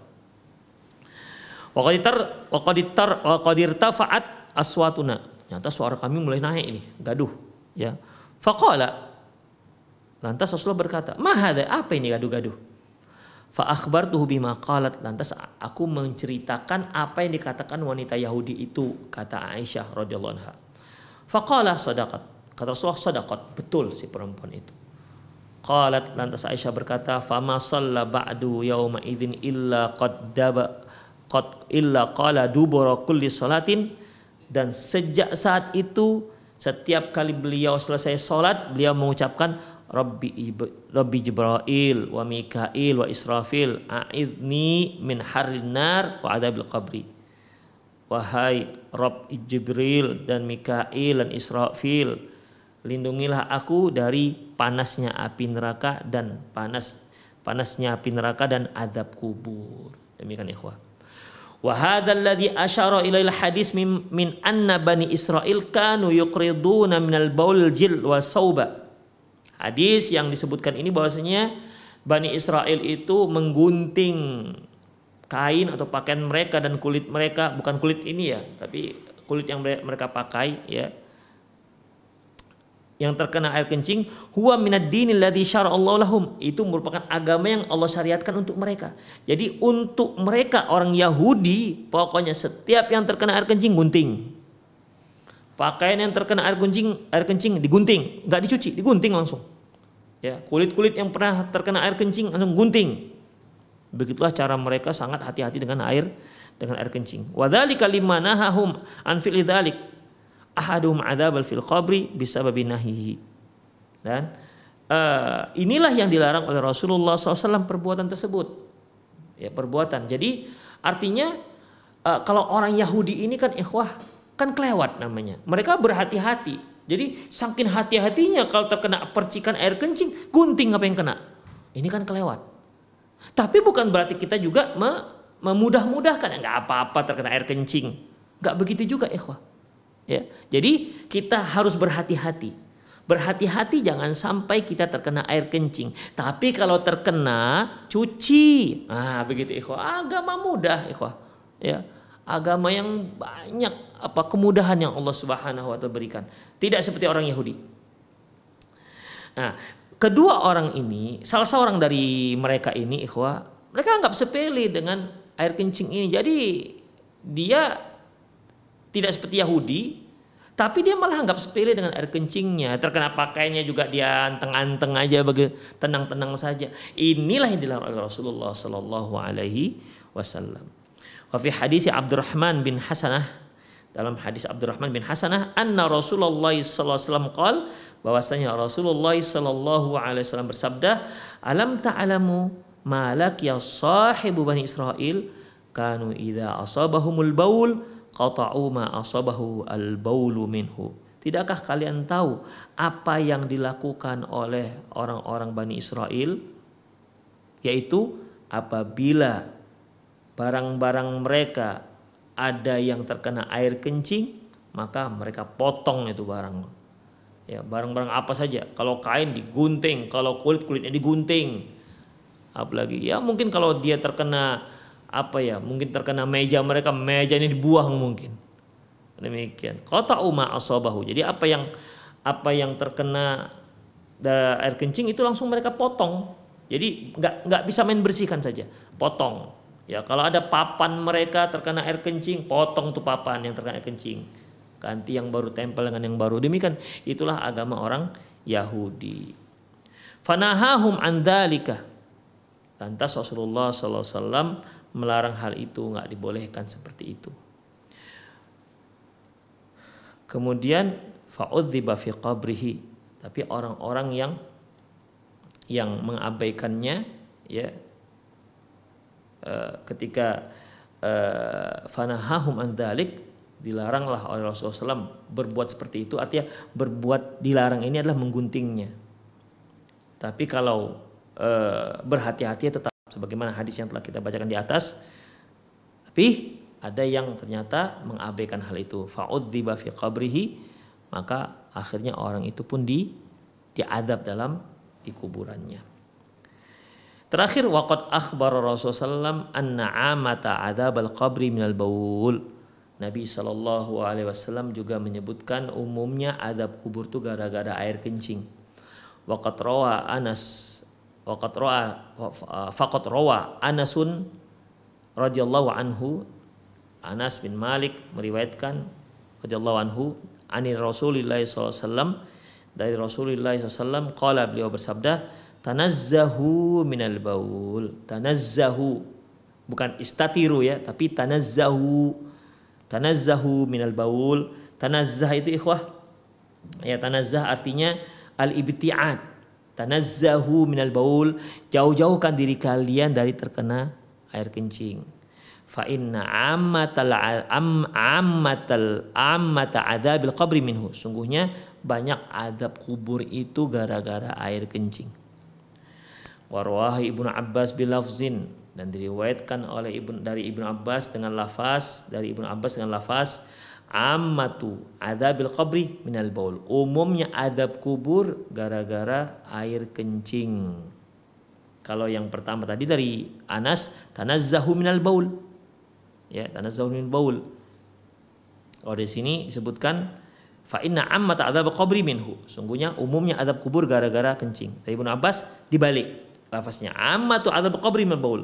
Waqaditar, waqaditar, waqadirta fa'at aswatuna. Nyata suara kami mulai naik ini, gaduh. Ya. Fakala, Lantas Rasulullah berkata, mahada apa ini gaduh-gaduh? Fa tuh bima qalat. Lantas aku menceritakan apa yang dikatakan wanita Yahudi itu, kata Aisyah radhiyallahu anha. Faqala sadaqat. Kata Rasulullah sadaqat, betul si perempuan itu. Qalat lantas Aisyah berkata, "Fama shalla ba'du yauma idzin illa qad daba qad illa qala dubura kulli salatin" dan sejak saat itu setiap kali beliau selesai salat beliau mengucapkan Rabbi, Rabbi Jibril wa Mikail wa Israfil a'idni min harrin nar wa adabil qabri wahai Rabb Jibril dan Mikail dan Israfil lindungilah aku dari panasnya api neraka dan panas panasnya api neraka dan adab kubur. Demikian ikhwah. Wa hadzal ladzi asyara ilail hadis min, min anna bani Israil kanu yuqriduna minal baul jil wa sauba. Hadis yang disebutkan ini bahwasanya Bani Israel itu menggunting kain atau pakaian mereka dan kulit mereka bukan kulit ini ya tapi kulit yang mereka pakai ya yang terkena air kencing huwa minad dini ladhi syara'allahu lahum itu merupakan agama yang Allah syariatkan untuk mereka. Jadi untuk mereka orang Yahudi pokoknya setiap yang terkena air kencing gunting. Pakaian yang terkena air kencing air kencing digunting, nggak dicuci, digunting langsung. Ya, kulit-kulit yang pernah terkena air kencing langsung gunting. Begitulah cara mereka sangat hati-hati dengan air dengan air kencing. Wadali limanahum an ahadum adzabal fil qabri bisababi nahihi. Dan uh, inilah yang dilarang oleh Rasulullah SAW perbuatan tersebut. Ya, perbuatan. Jadi artinya uh, kalau orang Yahudi ini kan ikhwah kan kelewat namanya. Mereka berhati-hati. Jadi saking hati-hatinya kalau terkena percikan air kencing, gunting apa yang kena. Ini kan kelewat. Tapi bukan berarti kita juga memudah-mudahkan. Enggak apa-apa terkena air kencing. Enggak begitu juga ikhwah. Ya. Jadi kita harus berhati-hati. Berhati-hati jangan sampai kita terkena air kencing. Tapi kalau terkena cuci. Nah, begitu ikhwah. Agama mudah ikhwah. Ya. Agama yang banyak apa kemudahan yang Allah Subhanahu wa taala berikan. Tidak seperti orang Yahudi. Nah, kedua orang ini, salah seorang dari mereka ini ikhwah, mereka anggap sepele dengan air kencing ini. Jadi dia tidak seperti Yahudi, tapi dia malah anggap sepele dengan air kencingnya, terkena pakainya juga dia anteng-anteng aja, tenang-tenang saja. Inilah yang dilarang oleh Rasulullah Sallallahu Alaihi Wasallam. Wafi hadis Abdurrahman bin Hasanah dalam hadis Abdurrahman bin Hasanah anna Rasulullah sallallahu alaihi wasallam Kaul, bahwasanya Rasulullah sallallahu alaihi wasallam bersabda alam ta'lamu malak ya sahibu bani Israel kanu Ida asabahumul baul qata'u ma asabahu al-baulu minhu. Tidakkah kalian tahu apa yang dilakukan oleh orang-orang Bani Israel? Yaitu apabila barang-barang mereka ada yang terkena air kencing, maka mereka potong itu barang. Ya, barang-barang apa saja. Kalau kain digunting, kalau kulit kulitnya digunting. Apalagi ya mungkin kalau dia terkena apa ya mungkin terkena meja mereka meja ini dibuang mungkin demikian kota uma asobahu jadi apa yang apa yang terkena air kencing itu langsung mereka potong jadi nggak nggak bisa main bersihkan saja potong ya kalau ada papan mereka terkena air kencing potong tuh papan yang terkena air kencing ganti yang baru tempel dengan yang baru demikian itulah agama orang Yahudi fanahahum andalika lantas Rasulullah saw melarang hal itu, nggak dibolehkan seperti itu. Kemudian fa'udziba fi tapi orang-orang yang yang mengabaikannya ya e, ketika e, fanahahum andalik dilaranglah oleh Rasulullah SAW berbuat seperti itu artinya berbuat dilarang ini adalah mengguntingnya tapi kalau e, berhati-hati tetap sebagaimana hadis yang telah kita bacakan di atas. Tapi ada yang ternyata mengabaikan hal itu. Fa'udziba fi qabrihi maka akhirnya orang itu pun di diadab dalam di kuburannya. Terakhir waqad akhbar Rasulullah sallam anna amata adzabal qabri minal baul. Nabi Shallallahu Alaihi Wasallam juga menyebutkan umumnya adab kubur itu gara-gara air kencing. Wakat rawa Anas waqad ra'a faqad rawa Anasun radhiyallahu anhu Anas bin Malik meriwayatkan radhiyallahu anhu anil Rasulillah wasallam dari Rasulullah wasallam kala beliau bersabda tanazzahu minal baul tanazzahu bukan istatiru ya tapi tanazzahu tanazzahu minal baul tanazzah itu ikhwah ya tanazzah artinya al ibtiad Tanazzahu minal baul, jauh-jauhkan diri kalian dari terkena air kencing. Fa inna ammatal am ammatal ammata adzabil qabri minhu. Sungguhnya banyak adab kubur itu gara-gara air kencing. Warwahi Ibnu Abbas bilafzin dan diriwayatkan oleh Ibnu dari Ibnu Abbas dengan lafaz dari Ibnu Abbas dengan lafaz ammatu adabil qabri minal baul umumnya adab kubur gara-gara air kencing kalau yang pertama tadi dari Anas tanazzahu minal baul ya tanazzahu minal baul oh di sini disebutkan fa inna ammat adab qabri minhu sungguhnya umumnya adab kubur gara-gara kencing dari Ibnu Abbas dibalik lafaznya ammatu adab qabri minal baul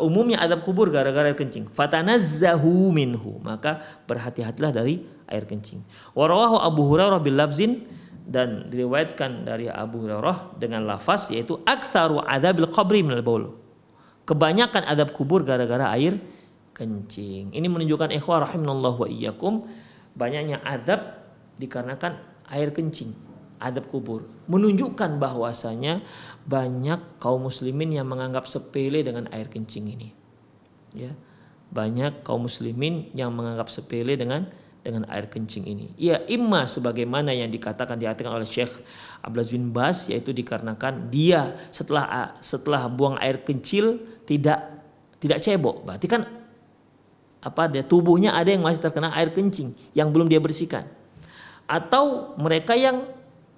umumnya adab kubur gara-gara air kencing. Fatanazzahu minhu. Maka berhati-hatilah dari air kencing. Warawahu Abu Hurairah bil lafzin dan diriwayatkan dari Abu Hurairah dengan lafaz yaitu aktsaru adabil qabri minal baul. Kebanyakan adab kubur gara-gara air kencing. Ini menunjukkan ikhwah rahimallahu wa iyyakum banyaknya adab dikarenakan air kencing adab kubur menunjukkan bahwasanya banyak kaum muslimin yang menganggap sepele dengan air kencing ini ya banyak kaum muslimin yang menganggap sepele dengan dengan air kencing ini. Ya imma sebagaimana yang dikatakan diartikan oleh Syekh Abdullah bin Bas yaitu dikarenakan dia setelah setelah buang air kecil tidak tidak cebok. Berarti kan apa dia tubuhnya ada yang masih terkena air kencing yang belum dia bersihkan. Atau mereka yang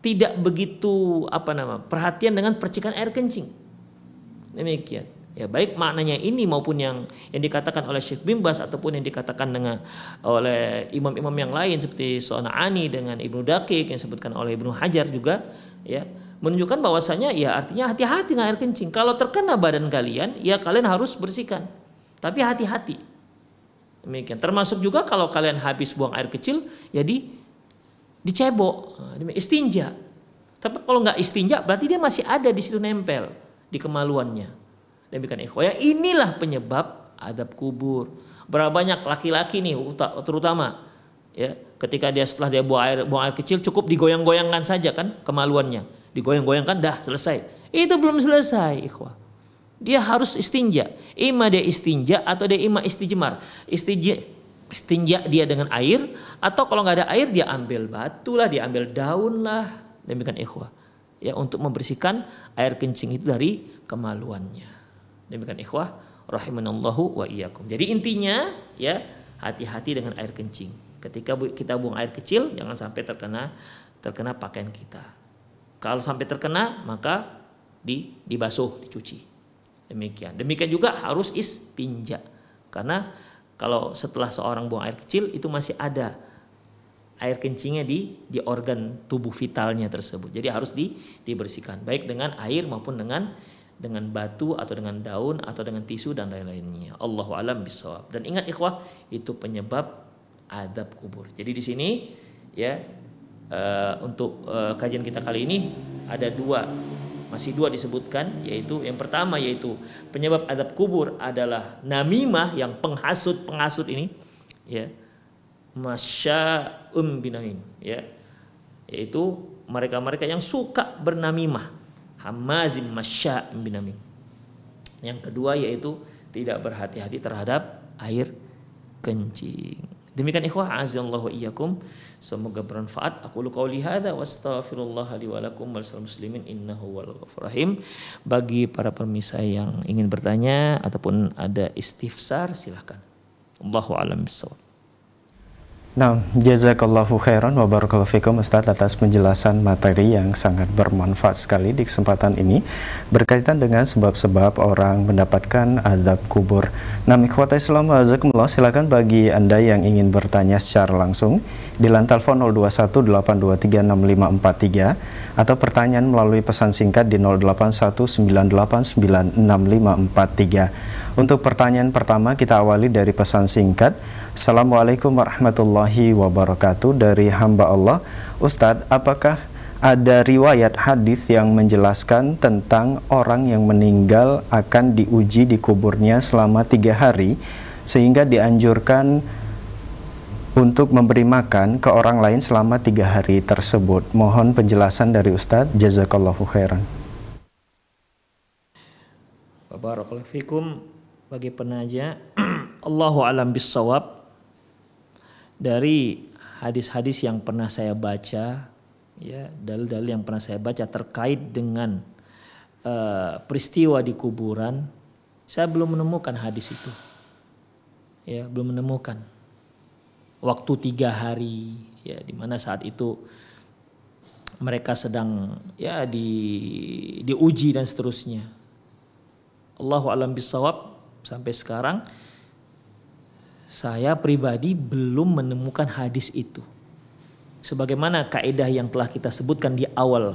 tidak begitu apa nama perhatian dengan percikan air kencing demikian ya baik maknanya ini maupun yang yang dikatakan oleh Syekh Bimbas ataupun yang dikatakan dengan oleh imam-imam yang lain seperti Ani dengan Ibnu Dakik yang disebutkan oleh Ibnu Hajar juga ya menunjukkan bahwasanya ya artinya hati-hati dengan air kencing kalau terkena badan kalian ya kalian harus bersihkan tapi hati-hati demikian termasuk juga kalau kalian habis buang air kecil ya dicebok, istinja. Tapi kalau nggak istinja berarti dia masih ada di situ nempel di kemaluannya. Demikian ikhwah. Ya inilah penyebab adab kubur. Berapa banyak laki-laki nih terutama ya ketika dia setelah dia buang air buang air kecil cukup digoyang-goyangkan saja kan kemaluannya. Digoyang-goyangkan dah selesai. Itu belum selesai ikhwah dia harus istinja. Ima dia istinja atau dia ima istijmar. Istijmar istinja dia dengan air atau kalau nggak ada air dia ambil batu lah dia ambil daun lah demikian ikhwah ya untuk membersihkan air kencing itu dari kemaluannya demikian ikhwah rahimanallahu wa iyyakum jadi intinya ya hati-hati dengan air kencing ketika kita buang air kecil jangan sampai terkena terkena pakaian kita kalau sampai terkena maka di dibasuh dicuci demikian demikian juga harus istinja karena kalau setelah seorang buang air kecil itu masih ada air kencingnya di di organ tubuh vitalnya tersebut. Jadi harus di, dibersihkan baik dengan air maupun dengan dengan batu atau dengan daun atau dengan tisu dan lain-lainnya. Allahu alam bisawab. Dan ingat ikhwah, itu penyebab adab kubur. Jadi di sini ya uh, untuk uh, kajian kita kali ini ada dua masih dua disebutkan yaitu yang pertama yaitu penyebab adab kubur adalah namimah yang penghasut penghasut ini ya um binamim ya yaitu mereka-mereka yang suka bernamimah hamazim um binamim yang kedua yaitu tidak berhati-hati terhadap air kencing Demikian ikhwah azallahu iyyakum. Semoga bermanfaat. Aku lu qauli hadza wa astaghfirullah li wa lakum wal muslimin innahu wal rahim. Bagi para pemirsa yang ingin bertanya ataupun ada istifsar silahkan. Allahu alam bissawab Nah, jazakallahu khairan wa barakallahu fikum Ustaz atas penjelasan materi yang sangat bermanfaat sekali di kesempatan ini berkaitan dengan sebab-sebab orang mendapatkan azab kubur. Nah, ikhwata Islam azakumullah silakan bagi Anda yang ingin bertanya secara langsung di lantai telepon 0218236543 atau pertanyaan melalui pesan singkat di 0819896543. Untuk pertanyaan pertama kita awali dari pesan singkat. Assalamualaikum warahmatullahi wabarakatuh dari hamba Allah. Ustadz, apakah ada riwayat hadis yang menjelaskan tentang orang yang meninggal akan diuji di kuburnya selama tiga hari sehingga dianjurkan untuk memberi makan ke orang lain selama tiga hari tersebut. Mohon penjelasan dari Ustadz. Jazakallahu khairan. Barakallahu bagi penaja Allahu alam bisawab dari hadis-hadis yang pernah saya baca ya dalil-dalil yang pernah saya baca terkait dengan uh, peristiwa di kuburan saya belum menemukan hadis itu ya belum menemukan waktu tiga hari ya mana saat itu mereka sedang ya di diuji dan seterusnya Allahu alam bisawab sampai sekarang saya pribadi belum menemukan hadis itu. Sebagaimana kaidah yang telah kita sebutkan di awal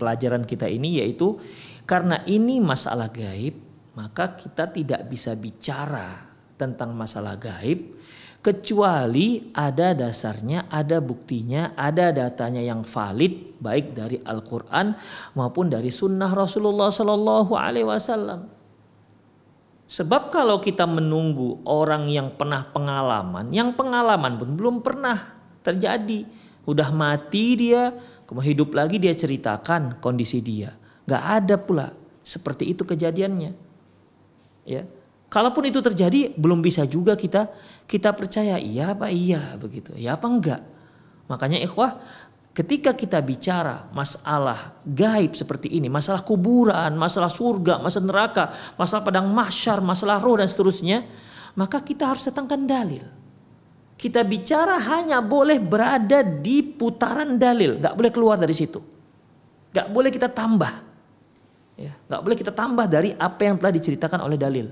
pelajaran kita ini yaitu karena ini masalah gaib, maka kita tidak bisa bicara tentang masalah gaib kecuali ada dasarnya, ada buktinya, ada datanya yang valid baik dari Al-Qur'an maupun dari sunnah Rasulullah sallallahu alaihi wasallam. Sebab kalau kita menunggu orang yang pernah pengalaman, yang pengalaman pun belum pernah terjadi, udah mati dia, kemudian hidup lagi dia ceritakan kondisi dia. Gak ada pula seperti itu kejadiannya. Ya, kalaupun itu terjadi belum bisa juga kita kita percaya iya apa iya begitu, ya apa enggak. Makanya ikhwah ketika kita bicara masalah gaib seperti ini, masalah kuburan, masalah surga, masalah neraka, masalah padang mahsyar, masalah roh dan seterusnya, maka kita harus datangkan dalil. Kita bicara hanya boleh berada di putaran dalil, nggak boleh keluar dari situ, nggak boleh kita tambah, ya, nggak boleh kita tambah dari apa yang telah diceritakan oleh dalil.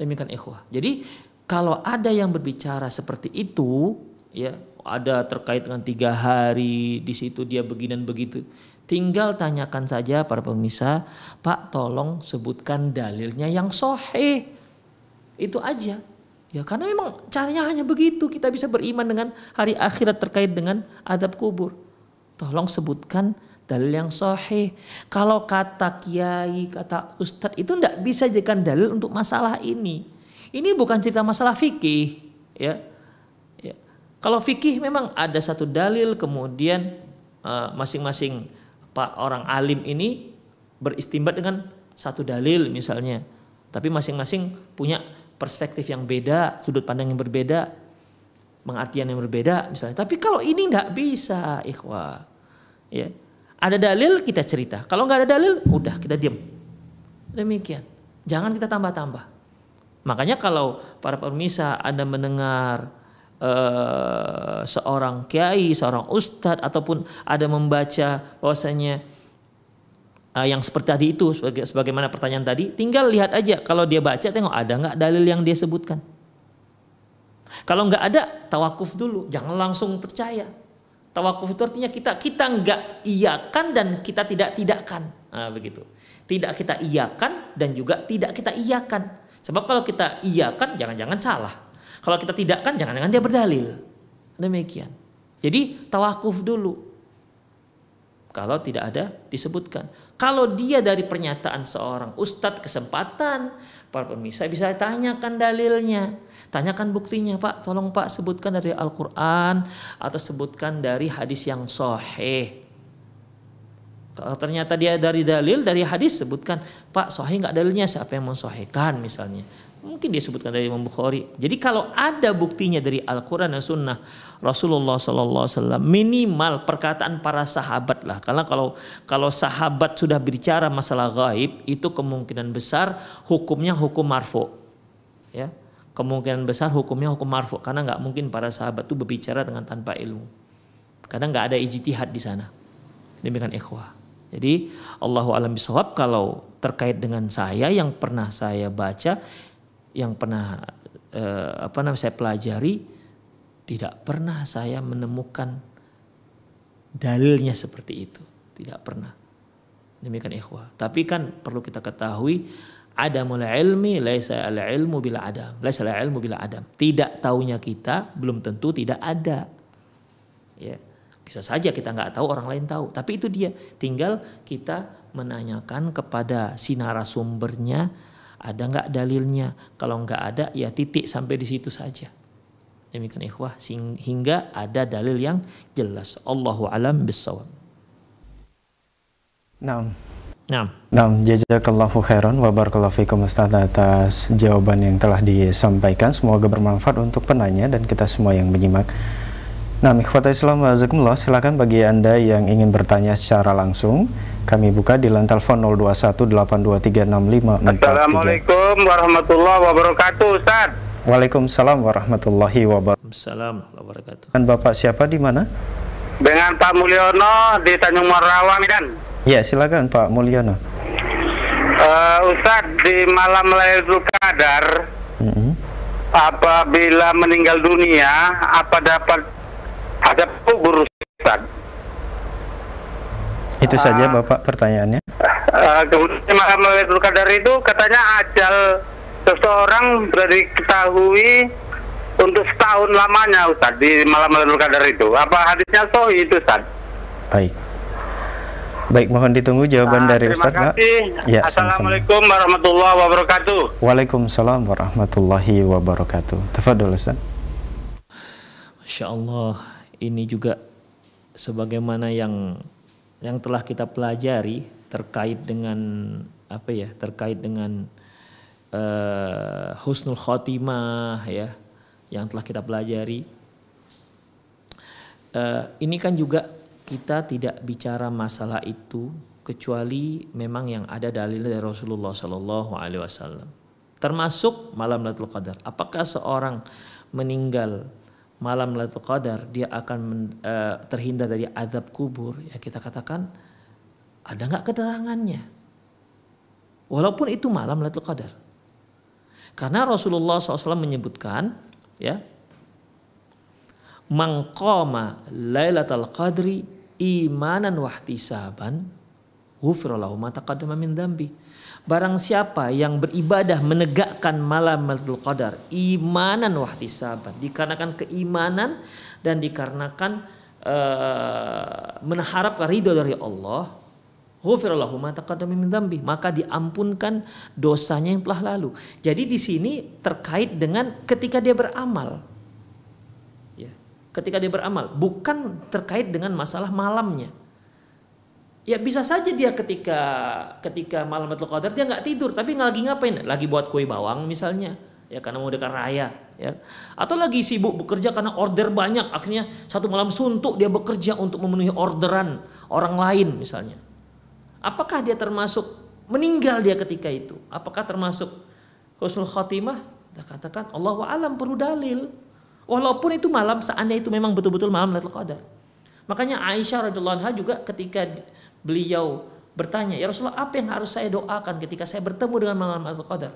Demikian ikhwah. Jadi kalau ada yang berbicara seperti itu, ya ada terkait dengan tiga hari di situ dia begini dan begitu. Tinggal tanyakan saja para pemirsa, Pak tolong sebutkan dalilnya yang sohe. Itu aja. Ya karena memang caranya hanya begitu kita bisa beriman dengan hari akhirat terkait dengan adab kubur. Tolong sebutkan dalil yang sohe. Kalau kata kiai, kata Ustad itu tidak bisa jadikan dalil untuk masalah ini. Ini bukan cerita masalah fikih, ya kalau fikih memang ada satu dalil kemudian eh, masing-masing pak orang alim ini beristimbat dengan satu dalil misalnya. Tapi masing-masing punya perspektif yang beda, sudut pandang yang berbeda, pengertian yang berbeda misalnya. Tapi kalau ini nggak bisa, ikhwah. Ya. Ada dalil kita cerita. Kalau nggak ada dalil, udah kita diam. Demikian. Jangan kita tambah-tambah. Makanya kalau para pemirsa ada mendengar Eh, seorang kiai, seorang ustadz ataupun ada membaca bahwasanya uh, yang seperti tadi itu sebagai, sebagaimana pertanyaan tadi, tinggal lihat aja kalau dia baca tengok ada nggak dalil yang dia sebutkan. Kalau nggak ada tawakuf dulu, jangan langsung percaya. Tawakuf itu artinya kita kita nggak iakan dan kita tidak tidakkan, nah, begitu. Tidak kita iakan dan juga tidak kita iakan. Sebab kalau kita iakan jangan-jangan salah. Kalau kita tidak kan jangan-jangan dia berdalil. Demikian. Jadi tawakuf dulu. Kalau tidak ada disebutkan. Kalau dia dari pernyataan seorang ustadz kesempatan para pemirsa bisa tanyakan dalilnya, tanyakan buktinya Pak, tolong Pak sebutkan dari Al-Quran atau sebutkan dari hadis yang soheh. Kalau ternyata dia dari dalil, dari hadis sebutkan Pak sohe nggak dalilnya siapa yang mensohekan misalnya Mungkin dia sebutkan dari Imam Bukhari. Jadi kalau ada buktinya dari Al-Quran dan Sunnah Rasulullah SAW minimal perkataan para sahabat lah. Karena kalau kalau sahabat sudah berbicara masalah gaib itu kemungkinan besar hukumnya hukum marfu. Ya, kemungkinan besar hukumnya hukum marfu karena nggak mungkin para sahabat itu berbicara dengan tanpa ilmu. Karena nggak ada ijtihad di sana. Demikian ikhwah. Jadi Allahu alam bisawab kalau terkait dengan saya yang pernah saya baca yang pernah eh, apa namanya saya pelajari tidak pernah saya menemukan dalilnya seperti itu tidak pernah demikian ikhwah tapi kan perlu kita ketahui ada mulai ilmi laisa al ilmu bila adam laisa al ilmu bila adam tidak tahunya kita belum tentu tidak ada ya bisa saja kita nggak tahu orang lain tahu tapi itu dia tinggal kita menanyakan kepada si narasumbernya ada nggak dalilnya? Kalau nggak ada, ya titik sampai di situ saja. Demikian ikhwah, hingga ada dalil yang jelas. Allahu alam bisawab. Nah, Nah, nah jazakallahu khairan wa barakallahu fikum Ustaz atas jawaban yang telah disampaikan. Semoga bermanfaat untuk penanya dan kita semua yang menyimak. Nah, ikhwata Islam wa silakan bagi Anda yang ingin bertanya secara langsung kami buka di line telepon 0218236543. Assalamualaikum warahmatullahi wabarakatuh, Ustaz. Waalaikumsalam warahmatullahi wabarakatuh. Assalamualaikum wabarakatuh. Dan Bapak siapa di mana? Dengan Pak Mulyono di Tanjung Marawa, Medan. Ya, silakan Pak Mulyono. Uh, eh, Ustadz, di malam Lailatul Qadar, mm -hmm. apabila meninggal dunia, apa dapat ada kubur Ustadz? Itu saja ah. Bapak pertanyaannya. Uh, kemudian Mahar Lailatul Qadar itu katanya ajal seseorang sudah diketahui untuk setahun lamanya Ustaz di malam Lailatul Qadar itu. Apa hadisnya sahih itu Ustaz? Baik. Baik, mohon ditunggu jawaban nah, dari Ustaz, Pak. Ya, Assalamualaikum sama. warahmatullahi wabarakatuh. Waalaikumsalam warahmatullahi wabarakatuh. Tafadhol, Ustaz. Masya Allah, ini juga sebagaimana yang yang telah kita pelajari terkait dengan apa ya terkait dengan uh, husnul khotimah ya yang telah kita pelajari uh, ini kan juga kita tidak bicara masalah itu kecuali memang yang ada dalil dari Rasulullah Shallallahu Alaihi Wasallam termasuk malam Lailatul Qadar apakah seorang meninggal malam Lailatul Qadar dia akan men, uh, terhindar dari azab kubur ya kita katakan ada nggak keterangannya walaupun itu malam Lailatul Qadar karena Rasulullah SAW menyebutkan ya mangkoma Lailatul Qadri imanan wahtisaban ghufrallahu ma taqaddama min dhanbi Barang siapa yang beribadah menegakkan malam Lailatul Qadar imanan wahtisaban dikarenakan keimanan dan dikarenakan uh, eh, mengharapkan ridho dari Allah maka diampunkan dosanya yang telah lalu. Jadi di sini terkait dengan ketika dia beramal. Ya, ketika dia beramal, bukan terkait dengan masalah malamnya ya bisa saja dia ketika ketika malam Lailatul Qadar dia nggak tidur tapi nggak lagi ngapain lagi buat kue bawang misalnya ya karena mau dekat raya ya atau lagi sibuk bekerja karena order banyak akhirnya satu malam suntuk dia bekerja untuk memenuhi orderan orang lain misalnya apakah dia termasuk meninggal dia ketika itu apakah termasuk husnul khotimah kita katakan Allah alam perlu dalil walaupun itu malam seandainya itu memang betul-betul malam Lailatul Qadar makanya Aisyah radhiallahu anha juga ketika beliau bertanya, "Ya Rasulullah, apa yang harus saya doakan ketika saya bertemu dengan malam Lailatul Qadar?"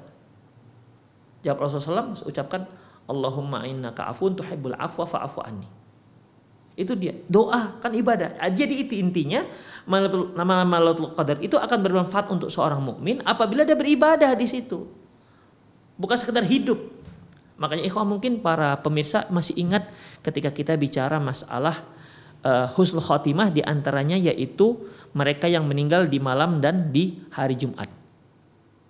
Jawab Rasulullah SAW, ucapkan, "Allahumma inna afun tuhibbul afwa fa'fu anni." Itu dia. Doa kan ibadah. Ah, jadi itu intinya nama nama Lailatul Qadar itu akan bermanfaat untuk seorang mukmin apabila dia beribadah di situ. Bukan sekedar hidup. Makanya ikhwah mungkin para pemirsa masih ingat ketika kita bicara masalah uh, husnul khotimah diantaranya yaitu mereka yang meninggal di malam dan di hari Jumat.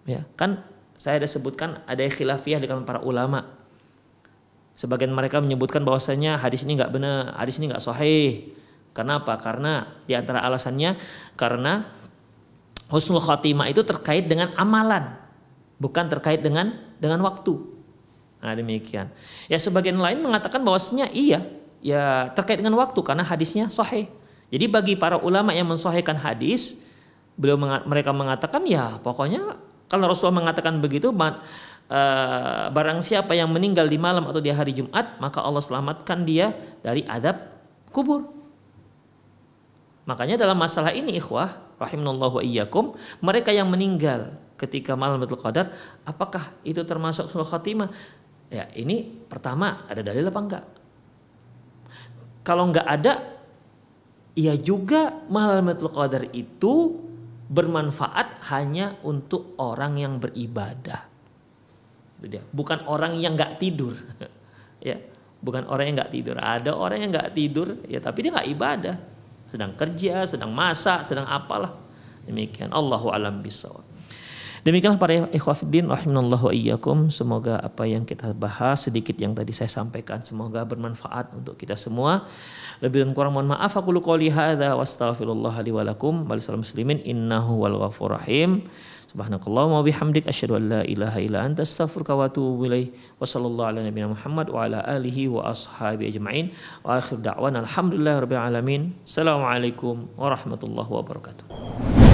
Ya, kan saya ada sebutkan ada khilafiyah dengan para ulama. Sebagian mereka menyebutkan bahwasanya hadis ini nggak benar, hadis ini nggak sahih. Kenapa? Karena di antara alasannya karena husnul khotimah itu terkait dengan amalan, bukan terkait dengan dengan waktu. Nah, demikian. Ya sebagian lain mengatakan bahwasanya iya, ya terkait dengan waktu karena hadisnya sahih. Jadi bagi para ulama yang mensahihkan hadis, beliau mereka mengatakan ya pokoknya kalau rasulullah mengatakan begitu eh, barang siapa yang meninggal di malam atau di hari Jumat maka Allah selamatkan dia dari adab kubur. Makanya dalam masalah ini ikhwah rahimallahu wa iyyakum mereka yang meninggal ketika malam Lailatul Qadar apakah itu termasuk surah khatimah? Ya, ini pertama ada dalil apa enggak? kalau nggak ada ya juga malam itu Qadar itu bermanfaat hanya untuk orang yang beribadah. Itu dia. Bukan orang yang nggak tidur. ya, bukan orang yang nggak tidur. Ada orang yang nggak tidur, ya tapi dia nggak ibadah. Sedang kerja, sedang masak, sedang apalah. Demikian. Allahu alam bisawab. Demikianlah para ikhwafiddin rahimanallahu iyyakum. Semoga apa yang kita bahas sedikit yang tadi saya sampaikan semoga bermanfaat untuk kita semua. Lebih dan kurang mohon maaf aku lu qouli hadza wa astaghfirullah li wa lakum muslimin innahu wal ghafur rahim. Subhanakallahumma bihamdik asyhadu an la ilaha illa anta astaghfiruka wa atubu ilaik. Wa sallallahu ala nabiyina Muhammad wa ala alihi wa ashabi ajma'in. Wa akhir da'wana alhamdulillahi rabbil alamin. Assalamualaikum warahmatullahi wabarakatuh.